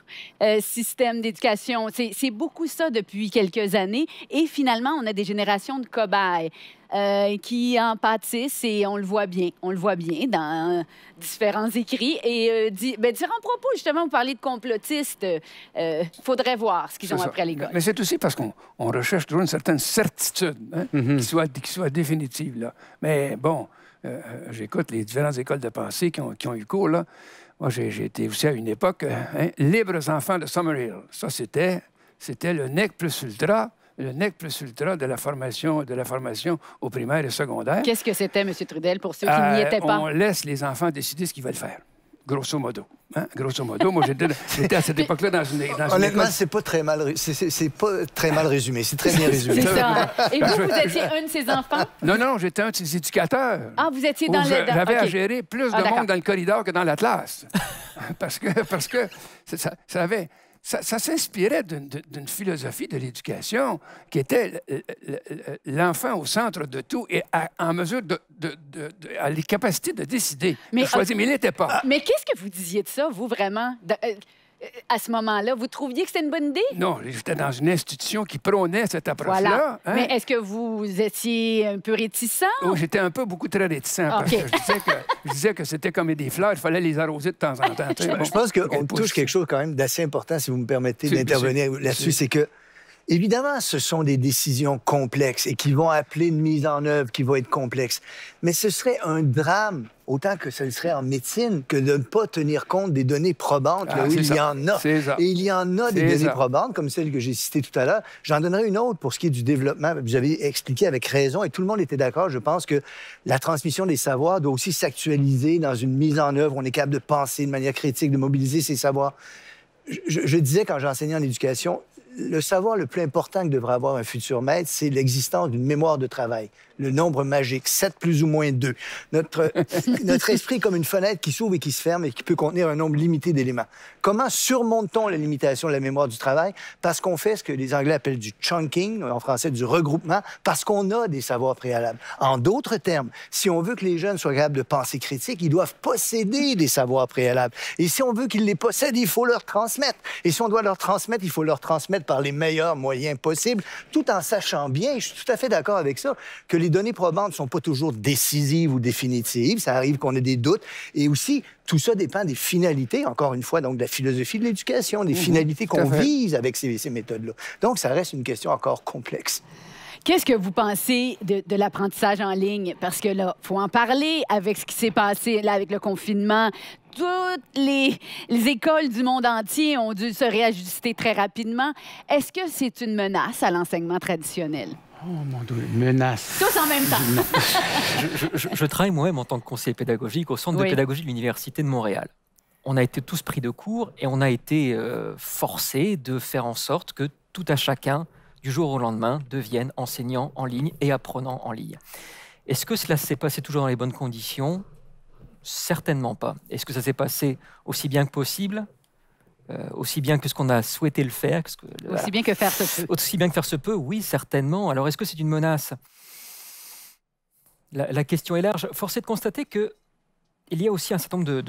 euh, systèmes d'éducation. C'est beaucoup ça depuis quelques années. Et finalement, on a des générations de cobayes. Euh, qui en pâtissent et on le voit bien. On le voit bien dans différents écrits. Et euh, ben, différents propos, justement, vous parlez de complotistes. Il faudrait voir ce qu'ils ont ça. après l'école. Mais c'est aussi parce qu'on recherche toujours une certaine certitude hein, mm-hmm. qui, soit, qui soit définitive. Là. Mais bon, euh, euh, j'écoute les différentes écoles de pensée qui ont, eu cours, là. Moi, j'ai été aussi à une époque, euh, hein, Libres enfants de Summerhill. Ça, c'était le NEC plus ultra, le NEC plus ultra de la formation, de la formation au primaire et secondaire. Qu'est-ce que c'était, M. Trudel, pour ceux qui n'y étaient pas? On laisse les enfants décider ce qu'ils veulent faire grosso modo. Hein, grosso modo, moi j'étais à cette époque-là dans une. Dans Honnêtement, c'est pas très mal, c'est pas très mal résumé, c'est très bien résumé. Ça. Et vous, vous étiez un de ses enfants Non, non, j'étais un de ses éducateurs. Ah, vous étiez dans le. J'avais à gérer plus ah, de monde dans le corridor que dans l'atlas, parce que parce que ça avait ça, s'inspirait d'une philosophie de l'éducation qui était l'enfant au centre de tout et en mesure de, de, à les capacités de décider, de choisir. Euh, mais il n'était pas. Euh, mais qu'est-ce que vous disiez de ça, vous, vraiment? Euh, à ce moment-là. Vous trouviez que c'était une bonne idée? Non, j'étais dans une institution qui prônait cette approche-là. Hein? Mais est-ce que vous étiez un peu réticent? Oh, j'étais un peu beaucoup très réticent parce que je disais que, c'était comme des fleurs, il fallait les arroser de temps en temps. je pense qu'on touche quelque chose quand même d'assez important, si vous me permettez d'intervenir là-dessus, c'est que Évidemment, ce sont des décisions complexes et qui vont appeler une mise en œuvre qui va être complexe. Mais ce serait un drame, autant que ce serait en médecine, que de ne pas tenir compte des données probantes ah, il y en a. Et il y en a des données probantes, comme celle que j'ai citée tout à l'heure. J'en donnerai une autre pour ce qui est du développement. Vous avez expliqué avec raison, et tout le monde était d'accord, je pense, que la transmission des savoirs doit aussi s'actualiser dans une mise en œuvre. On est capable de penser de manière critique, de mobiliser ses savoirs. Je, je, disais quand j'enseignais en éducation, le savoir le plus important que devrait avoir un futur maître, c'est l'existence d'une mémoire de travail le nombre magique, 7 plus ou moins 2. Notre, notre esprit est comme une fenêtre qui s'ouvre et qui se ferme et qui peut contenir un nombre limité d'éléments. Comment surmonte-t-on la limitation de la mémoire du travail? Parce qu'on fait ce que les Anglais appellent du chunking, en français du regroupement, parce qu'on a des savoirs préalables. En d'autres termes, si on veut que les jeunes soient capables de penser critique, ils doivent posséder des savoirs préalables. Et si on veut qu'ils les possèdent, il faut leur transmettre. Et si on doit leur transmettre, il faut leur transmettre par les meilleurs moyens possibles, tout en sachant bien, je suis tout à fait d'accord avec ça, que les données probantes ne sont pas toujours décisives ou définitives. Ça arrive qu'on ait des doutes. Et aussi, tout ça dépend des finalités, encore une fois, donc de la philosophie de l'éducation, des mhm. finalités qu'on vise avec ces, méthodes-là. Donc, ça reste une question encore complexe. Qu'est-ce que vous pensez de, l'apprentissage en ligne? Parce que là, faut en parler avec ce qui s'est passé là, avec le confinement. Toutes les, écoles du monde entier ont dû se réajuster très rapidement. Est-ce que c'est une menace à l'enseignement traditionnel? Oh mon dieu, menace. Tous en même temps. je, travaille moi-même en tant que conseiller pédagogique au Centre de pédagogie de l'Université de Montréal. On a été tous pris de cours et on a été euh, forcés de faire en sorte que tout à chacun, du jour au lendemain, devienne enseignant en ligne et apprenant en ligne. Est-ce que cela s'est passé toujours dans les bonnes conditions Certainement pas. Est-ce que ça s'est passé aussi bien que possible euh, aussi bien que ce qu'on a souhaité le faire. Aussi bien que faire se peut. Aussi bien que faire se peut, oui, certainement. Alors, est-ce que c'est une menace la, question est large. Force est de constater que il y a aussi un certain nombre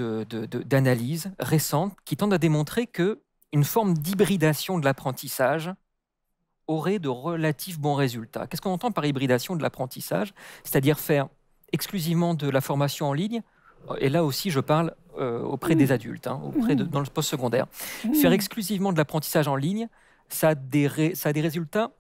d'analyses de, récentes qui tendent à démontrer que une forme d'hybridation de l'apprentissage aurait de relatifs bons résultats. Qu'est-ce qu'on entend par hybridation de l'apprentissage C'est-à-dire faire exclusivement de la formation en ligne. Et là aussi, je parle euh, auprès des adultes, hein, dans le post-secondaire. Faire exclusivement de l'apprentissage en ligne, ça a des, résultats,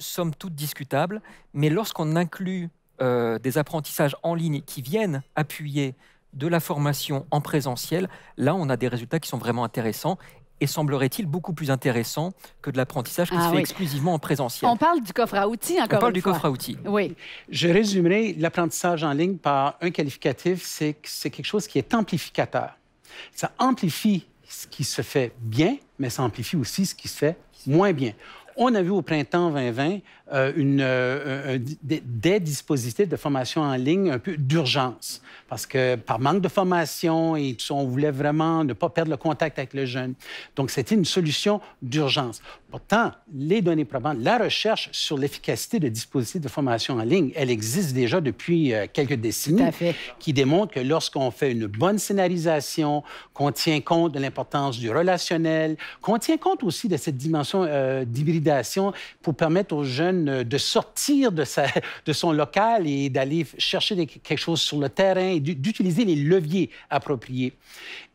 somme toute discutables, mais lorsqu'on inclut euh, des apprentissages en ligne qui viennent appuyer de la formation en présentiel, là on a des résultats qui sont vraiment intéressants et semblerait-il, beaucoup plus intéressant que de l'apprentissage qui ah se fait exclusivement en présentiel. On parle du coffre à outils, encore On parle du coffre à outils. Oui. Je résumerai l'apprentissage en ligne par un qualificatif, c'est que c'est quelque chose qui est amplificateur. Ça amplifie ce qui se fait bien, mais ça amplifie aussi ce qui se fait moins bien on a vu au printemps 2020 euh, une, euh, des, dispositifs de formation en ligne un peu d'urgence, parce que par manque de formation, et on voulait vraiment ne pas perdre le contact avec le jeune. Donc, c'était une solution d'urgence. Pourtant, les données probantes, la recherche sur l'efficacité de dispositifs de formation en ligne, elle existe déjà depuis euh, quelques décennies, qui démontre que lorsqu'on fait une bonne scénarisation, qu'on tient compte de l'importance du relationnel, qu'on tient compte aussi de cette dimension d'hybridité pour permettre aux jeunes euh, de sortir de, sa, de son local et d'aller chercher quelque chose sur le terrain et d'utiliser les leviers appropriés.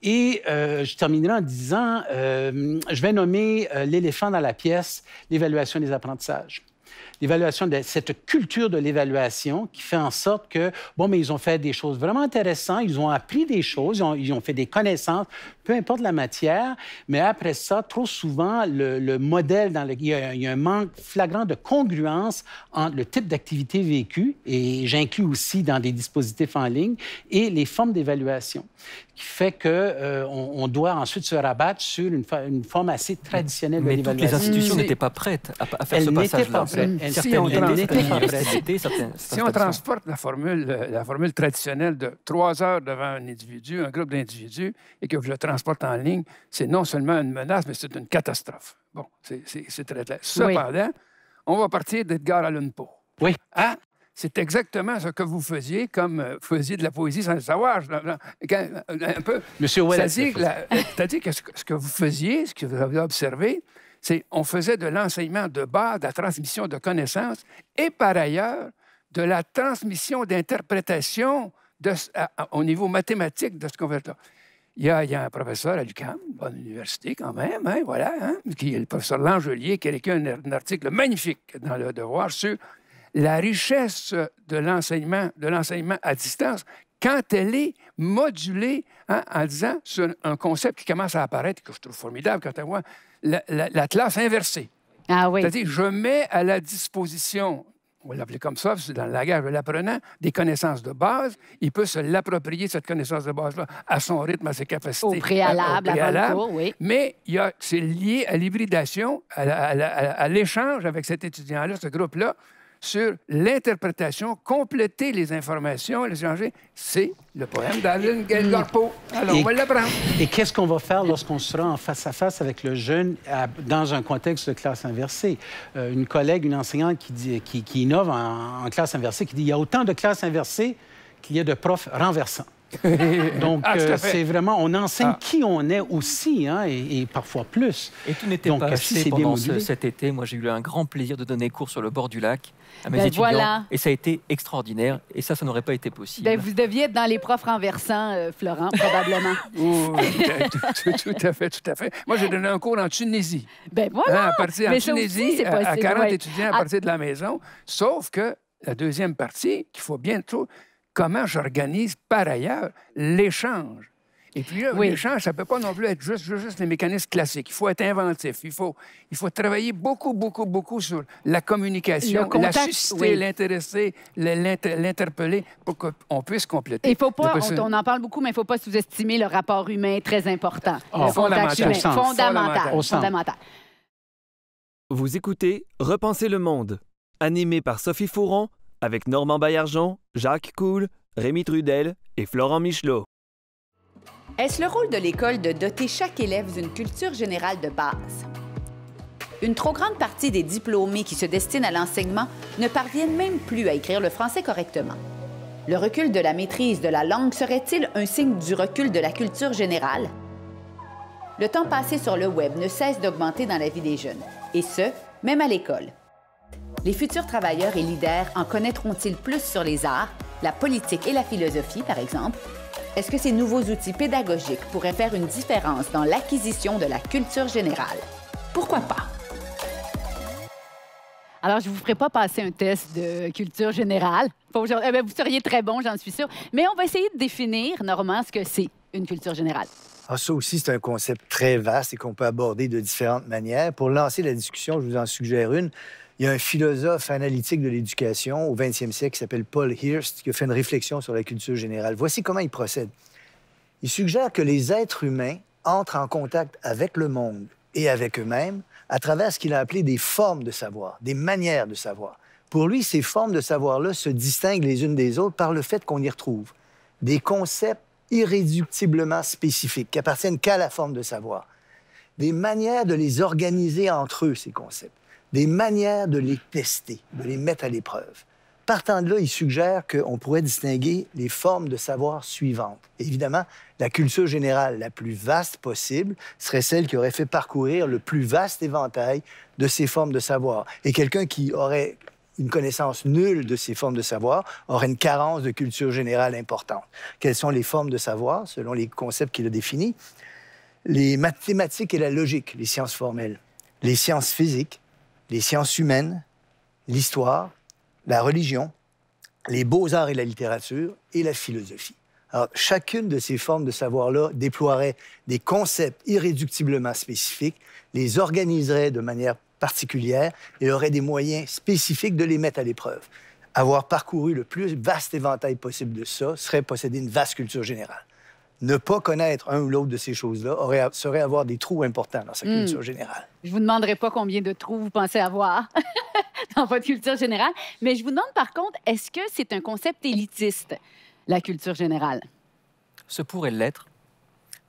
Et euh, je terminerai en disant, euh, je vais nommer l'éléphant dans la pièce, l'évaluation des apprentissages l'évaluation de cette culture de l'évaluation qui fait en sorte que, bon, mais ils ont fait des choses vraiment intéressantes, ils ont appris des choses, ils ont, fait des connaissances, peu importe la matière, mais après ça, trop souvent, le, le modèle, dans le, il, y a, un manque flagrant de congruence entre le type d'activité vécue, et j'inclus aussi dans des dispositifs en ligne, et les formes d'évaluation qui fait qu'on euh, on doit ensuite se rabattre sur une, forme assez traditionnelle de l'évaluation. les institutions mmh. n'étaient pas prêtes à, faire ce passage-là. en si on transporte la formule, euh, la formule traditionnelle de trois heures devant un individu, un groupe d'individus, et que je le transporte en ligne, c'est non seulement une menace, mais c'est une catastrophe. Bon, c'est très clair. Cependant, on va partir d'Edgar Allan Poe. Oui. Ah, c'est exactement ce que vous faisiez, comme vous euh, faisiez de la poésie sans le savoir. un peu. Monsieur Wallace. C'est-à-dire que, ce, ce, que vous faisiez, ce que vous avez observé, on faisait de l'enseignement de base, de la transmission de connaissances et par ailleurs de la transmission d'interprétation au niveau mathématique de ce qu'on fait Il y, a, un professeur à l'UQAM, bonne université quand même, hein, voilà, hein, qui est le professeur Langelier, qui a écrit un, article magnifique dans Le Devoir sur la richesse de l'enseignement, à distance, quand elle est modulée hein, en disant sur un concept qui commence à apparaître, que je trouve formidable quand on voit l'atlas inversé. inversée. Ah C'est-à-dire, je mets à la disposition on va comme ça, dans le langage de l'apprenant, des connaissances de base. Il peut se l'approprier, cette connaissance de base-là, à son rythme, à ses capacités. Au préalable, à, au préalable. oui. Mais c'est lié à l'hybridation, à l'échange avec cet étudiant-là, ce groupe-là, sur l'interprétation, compléter les informations et les changer, c'est le poème d'Alan Alors, on va prendre. Et qu'est-ce qu'on va faire lorsqu'on sera en face-à-face avec le jeune dans un contexte de classe inversée? Euh, une collègue, une enseignante qui, dit, qui, innove en, en classe inversée, qui dit il y a autant de classes inversées qu'il y a de profs renversants. Donc, ah, euh, c'est vraiment, on enseigne ah. qui on est aussi, hein, et, parfois plus. Et tu n'étais pas euh, assez pendant cet été. Moi, j'ai eu un grand plaisir de donner cours sur le bord du lac à mes ben, étudiants. Et ça a été extraordinaire. Et ça, ça n'aurait pas été possible. Ben, vous deviez être dans les profs renversants, euh, Florent, probablement. Ben, tout, à fait, tout à fait. Moi, j'ai donné un cours en Tunisie. Ben voilà. en hein, Tunisie, possible, à 40 étudiants à ah. partir de la maison. Sauf que la deuxième partie, qu'il faut bien comment j'organise par ailleurs l'échange. Et puis l'échange, ça ne peut pas non plus être juste, juste les mécanismes classiques. Il faut être inventif. Il faut, il faut travailler beaucoup, beaucoup, beaucoup sur la communication, contact, la susciter, l'intéresser, l'interpeller pour qu'on puisse compléter. Il faut pas, on, en parle beaucoup, mais il ne faut pas sous-estimer le rapport humain très important. Ah, le fondamental. Humain, fondamental, fondamental, fondamental. Vous écoutez Repensez le monde, animé par Sophie Fouron avec Normand Baillargeon, Jacques Coul, Rémi Trudel et Florent Michelot. Est-ce le rôle de l'école de doter chaque élève d'une culture générale de base? Une trop grande partie des diplômés qui se destinent à l'enseignement ne parviennent même plus à écrire le français correctement. Le recul de la maîtrise de la langue serait-il un signe du recul de la culture générale? Le temps passé sur le web ne cesse d'augmenter dans la vie des jeunes, et ce, même à l'école. Les futurs travailleurs et leaders en connaîtront-ils plus sur les arts, la politique et la philosophie, par exemple? Est-ce que ces nouveaux outils pédagogiques pourraient faire une différence dans l'acquisition de la culture générale? Pourquoi pas? Alors, je ne vous ferai pas passer un test de culture générale. Eh vous seriez très bon, j'en suis sûr. Mais on va essayer de définir, Normand, ce que c'est une culture générale. Ah, ça aussi, c'est un concept très vaste et qu'on peut aborder de différentes manières. Pour lancer la discussion, je vous en suggère une. Il y a un philosophe analytique de l'éducation au 20e siècle qui s'appelle Paul Hirst, qui a fait une réflexion sur la culture générale. Voici comment il procède. Il suggère que les êtres humains entrent en contact avec le monde et avec eux-mêmes à travers ce qu'il a appelé des formes de savoir, des manières de savoir. Pour lui, ces formes de savoir-là se distinguent les unes des autres par le fait qu'on y retrouve des concepts irréductiblement spécifiques qui appartiennent qu'à la forme de savoir, des manières de les organiser entre eux, ces concepts des manières de les tester, de les mettre à l'épreuve. Partant de là, il suggère qu'on pourrait distinguer les formes de savoir suivantes. Évidemment, la culture générale la plus vaste possible serait celle qui aurait fait parcourir le plus vaste éventail de ces formes de savoir. Et quelqu'un qui aurait une connaissance nulle de ces formes de savoir aurait une carence de culture générale importante. Quelles sont les formes de savoir selon les concepts qu'il a définis? Les mathématiques et la logique, les sciences formelles, les sciences physiques, les sciences humaines, l'histoire, la religion, les beaux-arts et la littérature et la philosophie. Alors, chacune de ces formes de savoir-là déploierait des concepts irréductiblement spécifiques, les organiserait de manière particulière et aurait des moyens spécifiques de les mettre à l'épreuve. Avoir parcouru le plus vaste éventail possible de ça serait posséder une vaste culture générale ne pas connaître un ou l'autre de ces choses-là serait avoir des trous importants dans sa hmm. culture générale. Je vous demanderai pas combien de trous vous pensez avoir dans votre culture générale, mais je vous demande par contre, est-ce que c'est un concept élitiste, la culture générale? Ce pourrait l'être.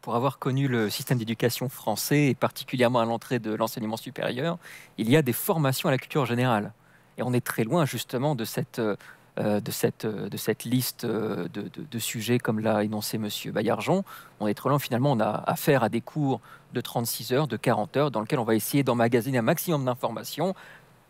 Pour avoir connu le système d'éducation français et particulièrement à l'entrée de l'enseignement supérieur, il y a des formations à la culture générale. Et on est très loin justement de cette euh, euh, euh, de, cette, liste euh, de, sujets, comme l'a énoncé M. Bayarjon. on est trop loin. Finalement, on a affaire à des cours de 36 heures, de 40 heures, dans lesquels on va essayer d'emmagasiner un maximum d'informations,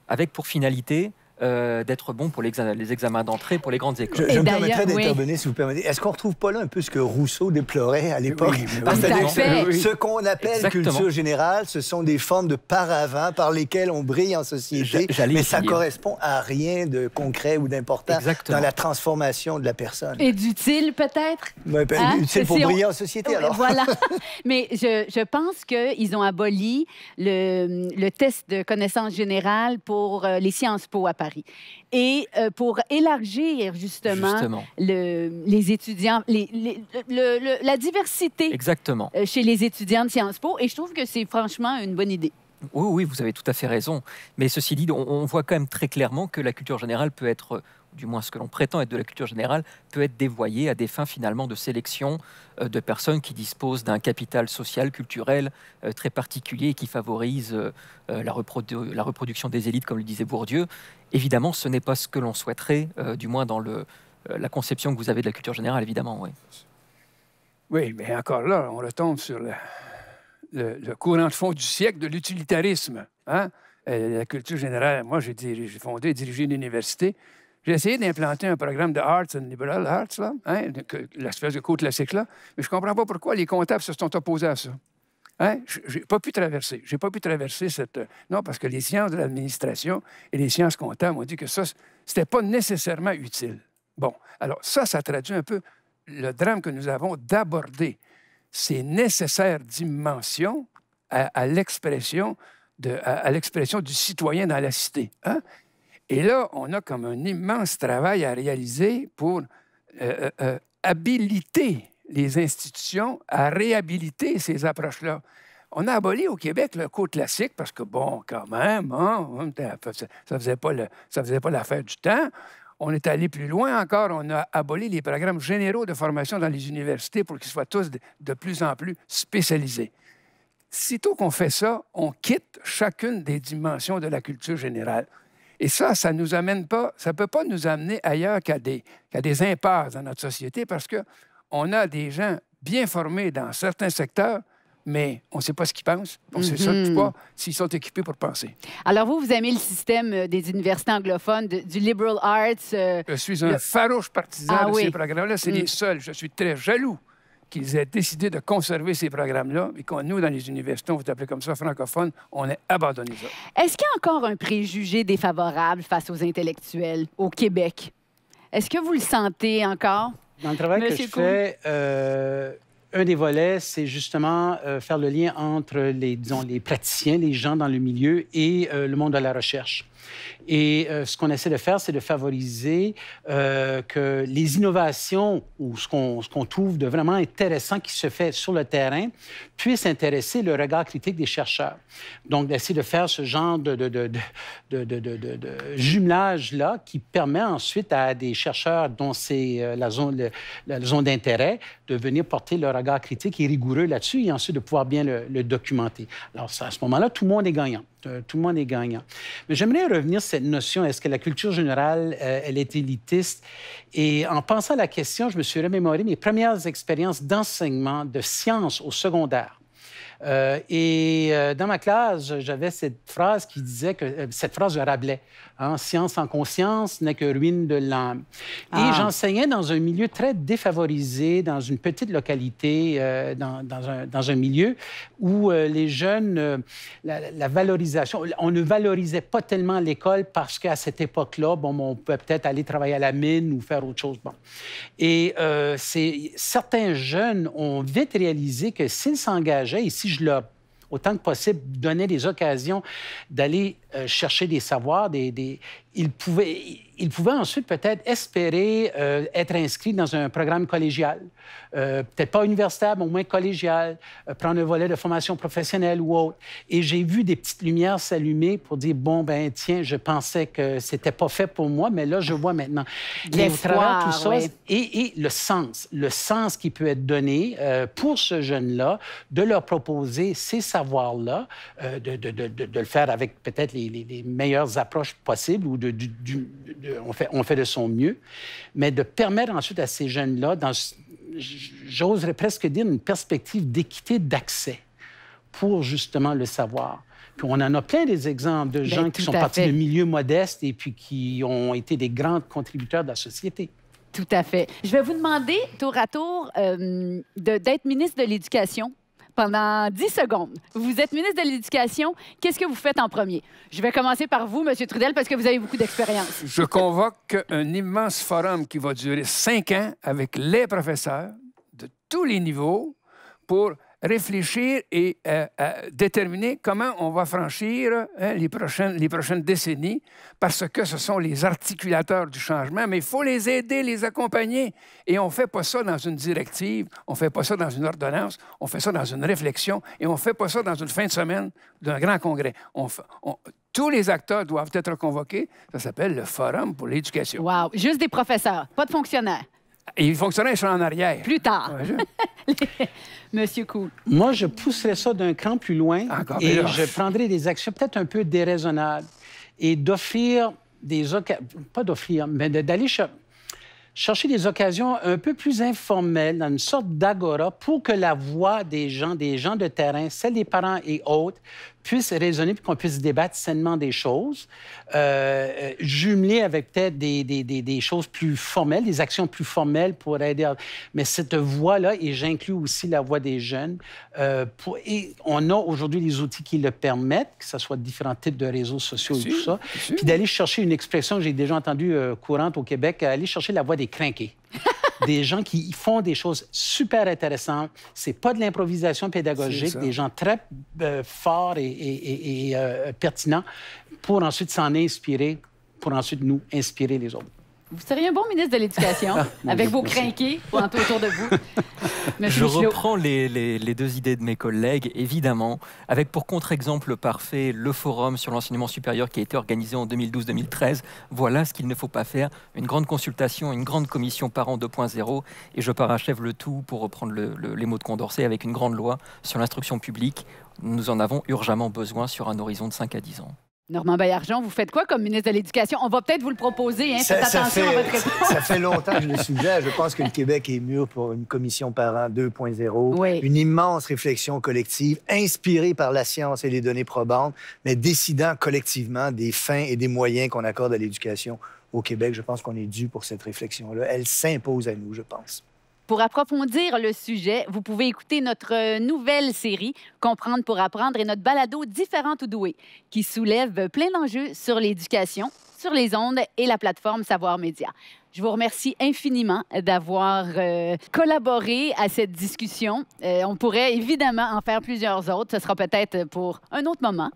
avec pour finalité euh, d'être bon pour les examens d'entrée pour les grandes écoles. Je, me permettrais d'intervenir si vous permettez. Est-ce qu'on retrouve pas là un peu ce que Rousseau déplorait à l'époque ce, qu'on appelle culture générale, ce sont des formes de paravent par lesquelles on brille en société, mais ça ça correspond à rien de concret ou d'important dans la transformation de la personne. Et d'utile peut-être ben, hein? C'est pour briller en société alors. Voilà. mais je, je pense qu'ils ont aboli le, le, test de connaissance générale pour euh, les sciences po à Paris. Et euh, pour élargir justement, Le, les étudiants, les, la diversité euh, chez les étudiants de Sciences Po, et je trouve que c'est franchement une bonne idée. Oui, oui, vous avez tout à fait raison. Mais ceci dit, on, voit quand même très clairement que la culture générale peut être euh, du moins ce que l'on prétend être de la culture générale, peut être dévoyée à des fins finalement de sélection de personnes qui disposent d'un capital social, culturel très particulier et qui favorise la, reproduction des élites, comme le disait Bourdieu. Évidemment, ce n'est pas ce que l'on souhaiterait, euh, du moins dans le, euh, la conception que vous avez de la culture générale, évidemment. Oui, oui mais encore là, on retombe sur le, courant de fond du siècle de l'utilitarisme. Hein? Euh, la culture générale, moi, j'ai fondé et dirigé une université. J'ai essayé d'implanter un programme de arts and liberal arts, hein, l'espèce de cours classique là, mais je ne comprends pas pourquoi les comptables se sont opposés à ça. Hein? Je n'ai pas pu traverser. J'ai pas pu traverser cette. Euh, non, parce que les sciences de l'administration et les sciences comptables ont dit que ça, c'était pas nécessairement utile. Bon, alors ça, ça traduit un peu le drame que nous avons d'aborder ces nécessaires dimensions à, l'expression à, à l'expression du citoyen dans la cité. Hein? Et là, on a comme un immense travail à réaliser pour euh, euh, euh habiliter les institutions à réhabiliter ces approches-là. On a aboli au Québec le cours classique parce que, bon, quand même, hein, ça ne faisait pas l'affaire du temps. On est allé plus loin encore. On a aboli les programmes généraux de formation dans les universités pour qu'ils soient tous de plus en plus spécialisés. Sitôt qu'on fait ça, on quitte chacune des dimensions de la culture générale. Et ça, ça nous amène pas, ça peut pas nous amener ailleurs qu'à des, des impasses dans notre société parce que on a des gens bien formés dans certains secteurs, mais on ne sait pas ce qu'ils pensent. On ne sait mhm. pas s'ils sont équipés pour penser. Alors, vous, vous aimez le système euh, des universités anglophones, du liberal arts. Euh, je suis un farouche partisan ah de ces programmes-là. C'est les mm. seuls. Je suis très jaloux qu'ils aient décidé de conserver ces programmes-là et qu'on, nous, dans les universités, on vous appelle comme ça, francophones, on a abandonné ça. Est-ce qu'il y a encore un préjugé défavorable face aux intellectuels au Québec? Est-ce que vous le sentez encore? Dans le travail que je fais, euh, un des volets, c'est justement euh, faire le lien entre les, disons, praticiens, les gens dans le milieu et euh, le monde de la recherche. Et euh, ce qu'on essaie de faire, c'est de favoriser euh, que les innovations ou ce qu'on trouve de vraiment intéressant qui se fait sur le terrain puisse intéresser le regard critique des chercheurs. Donc, d'essayer de faire ce genre de, de, jumelage-là qui permet ensuite à des chercheurs dont c'est euh, la zone, la zone d'intérêt de venir porter leur regard critique et rigoureux là-dessus et ensuite de pouvoir bien le, documenter. Alors, à ce moment-là, tout le monde est gagnant. Euh, tout le monde est gagnant. Mais j'aimerais revenir sur cette notion, est-ce que la culture générale, euh, elle est élitiste? Et en pensant à la question, je me suis remémoré mes premières expériences d'enseignement de sciences au secondaire. Euh, et dans ma classe, j'avais cette phrase qui disait que cette phrase de Rabelais, hein, science en conscience n'est que ruine de l'âme. Et ah. j'enseignais dans un milieu très défavorisé, dans une petite localité, dans, dans, un, dans, un, milieu où euh, les jeunes, euh, la, valorisation, on ne valorisait pas tellement l'école parce qu'à cette époque-là, bon, ben, on pouvait peut-être aller travailler à la mine ou faire autre chose. Bon. Et euh, certains jeunes ont vite réalisé que s'ils s'engageaient, et si je leur autant que possible, donner des occasions d'aller chercher des savoirs, des, il pouvait, il pouvait ensuite peut-être espérer euh, être inscrit dans un programme collégial, euh, peut-être pas universitaire, mais au moins collégial, euh, prendre un volet de formation professionnelle ou autre. Et j'ai vu des petites lumières s'allumer pour dire bon ben tiens, je pensais que c'était pas fait pour moi, mais là je vois maintenant. Les tout ça et, le sens, le sens qui peut être donné pour ce jeune-là, de leur proposer ces savoirs-là, de, le faire avec peut-être les, les meilleures approches possibles ou on, fait, de son mieux, mais de permettre ensuite à ces jeunes-là, dans, j'oserais presque dire, une perspective d'équité d'accès pour justement le savoir. Puis on en a plein des exemples de ben, gens qui sont partis de milieux modestes et puis qui ont été des grands contributeurs de la société. Tout à fait. Je vais vous demander, tour à tour, euh, d'être ministre de l'Éducation pendant 10 secondes. Vous êtes ministre de l'Éducation. Qu'est-ce que vous faites en premier? Je vais commencer par vous, M. Trudel, parce que vous avez beaucoup d'expérience. Je convoque un immense forum qui va durer cinq ans avec les professeurs de tous les niveaux pour réfléchir et euh, euh, déterminer comment on va franchir hein, les, prochaines, les prochaines décennies, parce que ce sont les articulateurs du changement, mais il faut les aider, les accompagner. Et on ne fait pas ça dans une directive, on ne fait pas ça dans une ordonnance, on fait ça dans une réflexion, et on ne fait pas ça dans une fin de semaine d'un grand congrès. On, tous les acteurs doivent être convoqués. Ça s'appelle le Forum pour l'éducation. Wow! Juste des professeurs, pas de fonctionnaires. Il fonctionnerait sur en arrière. Plus tard. Monsieur Cool. Moi, je pousserais ça d'un cran plus loin ah, et je prendrais des actions peut-être un peu déraisonnables et d'offrir des occasions, pas d'offrir, mais d'aller chercher des occasions un peu plus informelles, dans une sorte d'agora, pour que la voix des gens, des gens de terrain, celle des parents et autres, puisse raisonner puis qu'on puisse débattre sainement des choses, euh, euh, jumeler avec peut-être des, des, des, choses plus formelles, des actions plus formelles pour aider. Mais cette voix là et j'inclus aussi la voix des jeunes, euh, pour... et on a aujourd'hui les outils qui le permettent, que ce soit différents types de réseaux sociaux et tout ça, puis d'aller chercher une expression que j'ai déjà entendue courante au Québec, aller chercher la voix des crinqués. des gens qui font des choses super intéressantes. C'est pas de l'improvisation pédagogique, des gens très euh, forts et, euh, pertinents pour ensuite s'en inspirer, pour ensuite nous inspirer les autres. Vous seriez un bon ministre de l'Éducation, ah, avec vos crinqués autour de vous. Je reprends les, deux idées de mes collègues, évidemment, avec pour contre-exemple parfait le forum sur l'enseignement supérieur qui a été organisé en 2012-2013. Voilà ce qu'il ne faut pas faire. Une grande consultation, une grande commission an 2.0. Et je parachève le tout pour reprendre les mots de Condorcet avec une grande loi sur l'instruction publique. Nous en avons urgemment besoin sur un horizon de 5 à 10 ans. Normand Baillargeon, vous faites quoi comme ministre de l'Éducation? On va peut-être vous le proposer. Hein? Ça, Faites attention fait, à votre réponse. Ça, fait longtemps que le sujet. Je pense que le Québec est mûr pour une commission parent 2.0. Une immense réflexion collective, inspirée par la science et les données probantes, mais décidant collectivement des fins et des moyens qu'on accorde à l'éducation au Québec. Je pense qu'on est dû pour cette réflexion-là. Elle s'impose à nous, je pense. Pour approfondir le sujet, vous pouvez écouter notre euh, nouvelle série Comprendre pour apprendre et notre balado Différente ou douées » qui soulève plein d'enjeux sur l'éducation, sur les ondes et la plateforme Savoir Média. Je vous remercie infiniment d'avoir euh, collaboré à cette discussion. Euh, on pourrait évidemment en faire plusieurs autres. Ce sera peut-être pour un autre moment.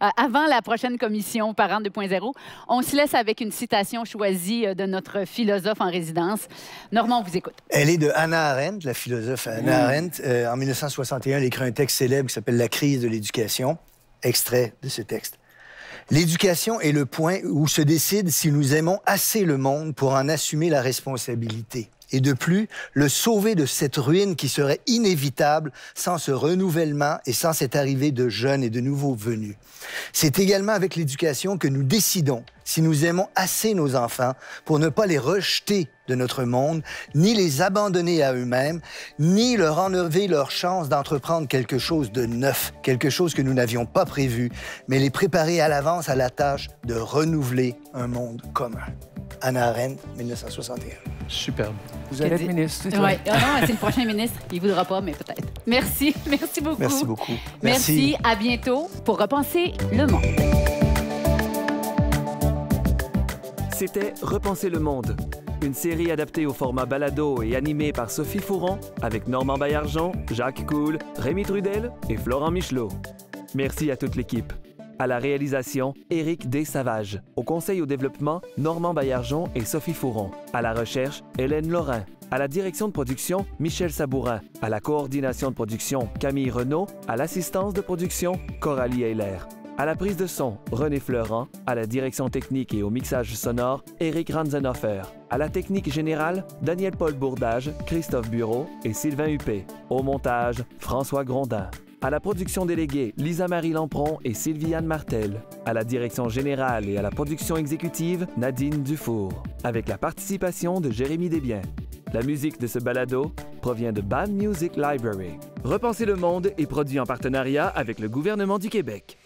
Euh, avant la prochaine commission Parents 2.0, on se laisse avec une citation choisie de notre philosophe en résidence. Normand, on vous écoute. Elle est de Anna Arendt, la philosophe Hannah Arendt. en 1961, elle écrit un texte célèbre qui s'appelle La crise de l'éducation. Extrait de ce texte. L'éducation est le point où se décide si nous aimons assez le monde pour en assumer la responsabilité et de plus, le sauver de cette ruine qui serait inévitable sans ce renouvellement et sans cette arrivée de jeunes et de nouveaux venus. C'est également avec l'éducation que nous décidons si nous aimons assez nos enfants pour ne pas les rejeter de notre monde, ni les abandonner à eux-mêmes, ni leur enlever leur chance d'entreprendre quelque chose de neuf, quelque chose que nous n'avions pas prévu, mais les préparer à l'avance à la tâche de renouveler un monde commun. Anna Arendt, 1961. Superbe. Vous allez être ministre. Oui, ah c'est le prochain ministre. Il ne voudra pas, mais peut-être. Merci. Merci beaucoup. Merci beaucoup. Merci. À bientôt pour Repenser le monde. C'était Repenser le monde, une série adaptée au format balado et animée par Sophie Fouron avec Normand Bayargent, Jacques Coul, Rémi Trudel et Florent Michelot. Merci à toute l'équipe. À la réalisation, Éric Desavages. Au conseil au développement, Normand Baillargeon et Sophie Fouron. À la recherche, Hélène Lorrain. À la direction de production, Michel Sabourin. À la coordination de production, Camille Renault. À l'assistance de production, Coralie Eiler. À la prise de son, René Fleurant. À la direction technique et au mixage sonore, Éric Ranzenhofer. À la technique générale, Daniel-Paul Bourdage, Christophe Bureau et Sylvain Huppé. Au montage, François Grondin. À la production déléguée, Lisa-Marie Lampron et Sylviane Martel. À la direction générale et à la production exécutive, Nadine Dufour. Avec la participation de Jérémy Desbiens. La musique de ce balado provient de band Music Library. Repenser le monde est produit en partenariat avec le gouvernement du Québec.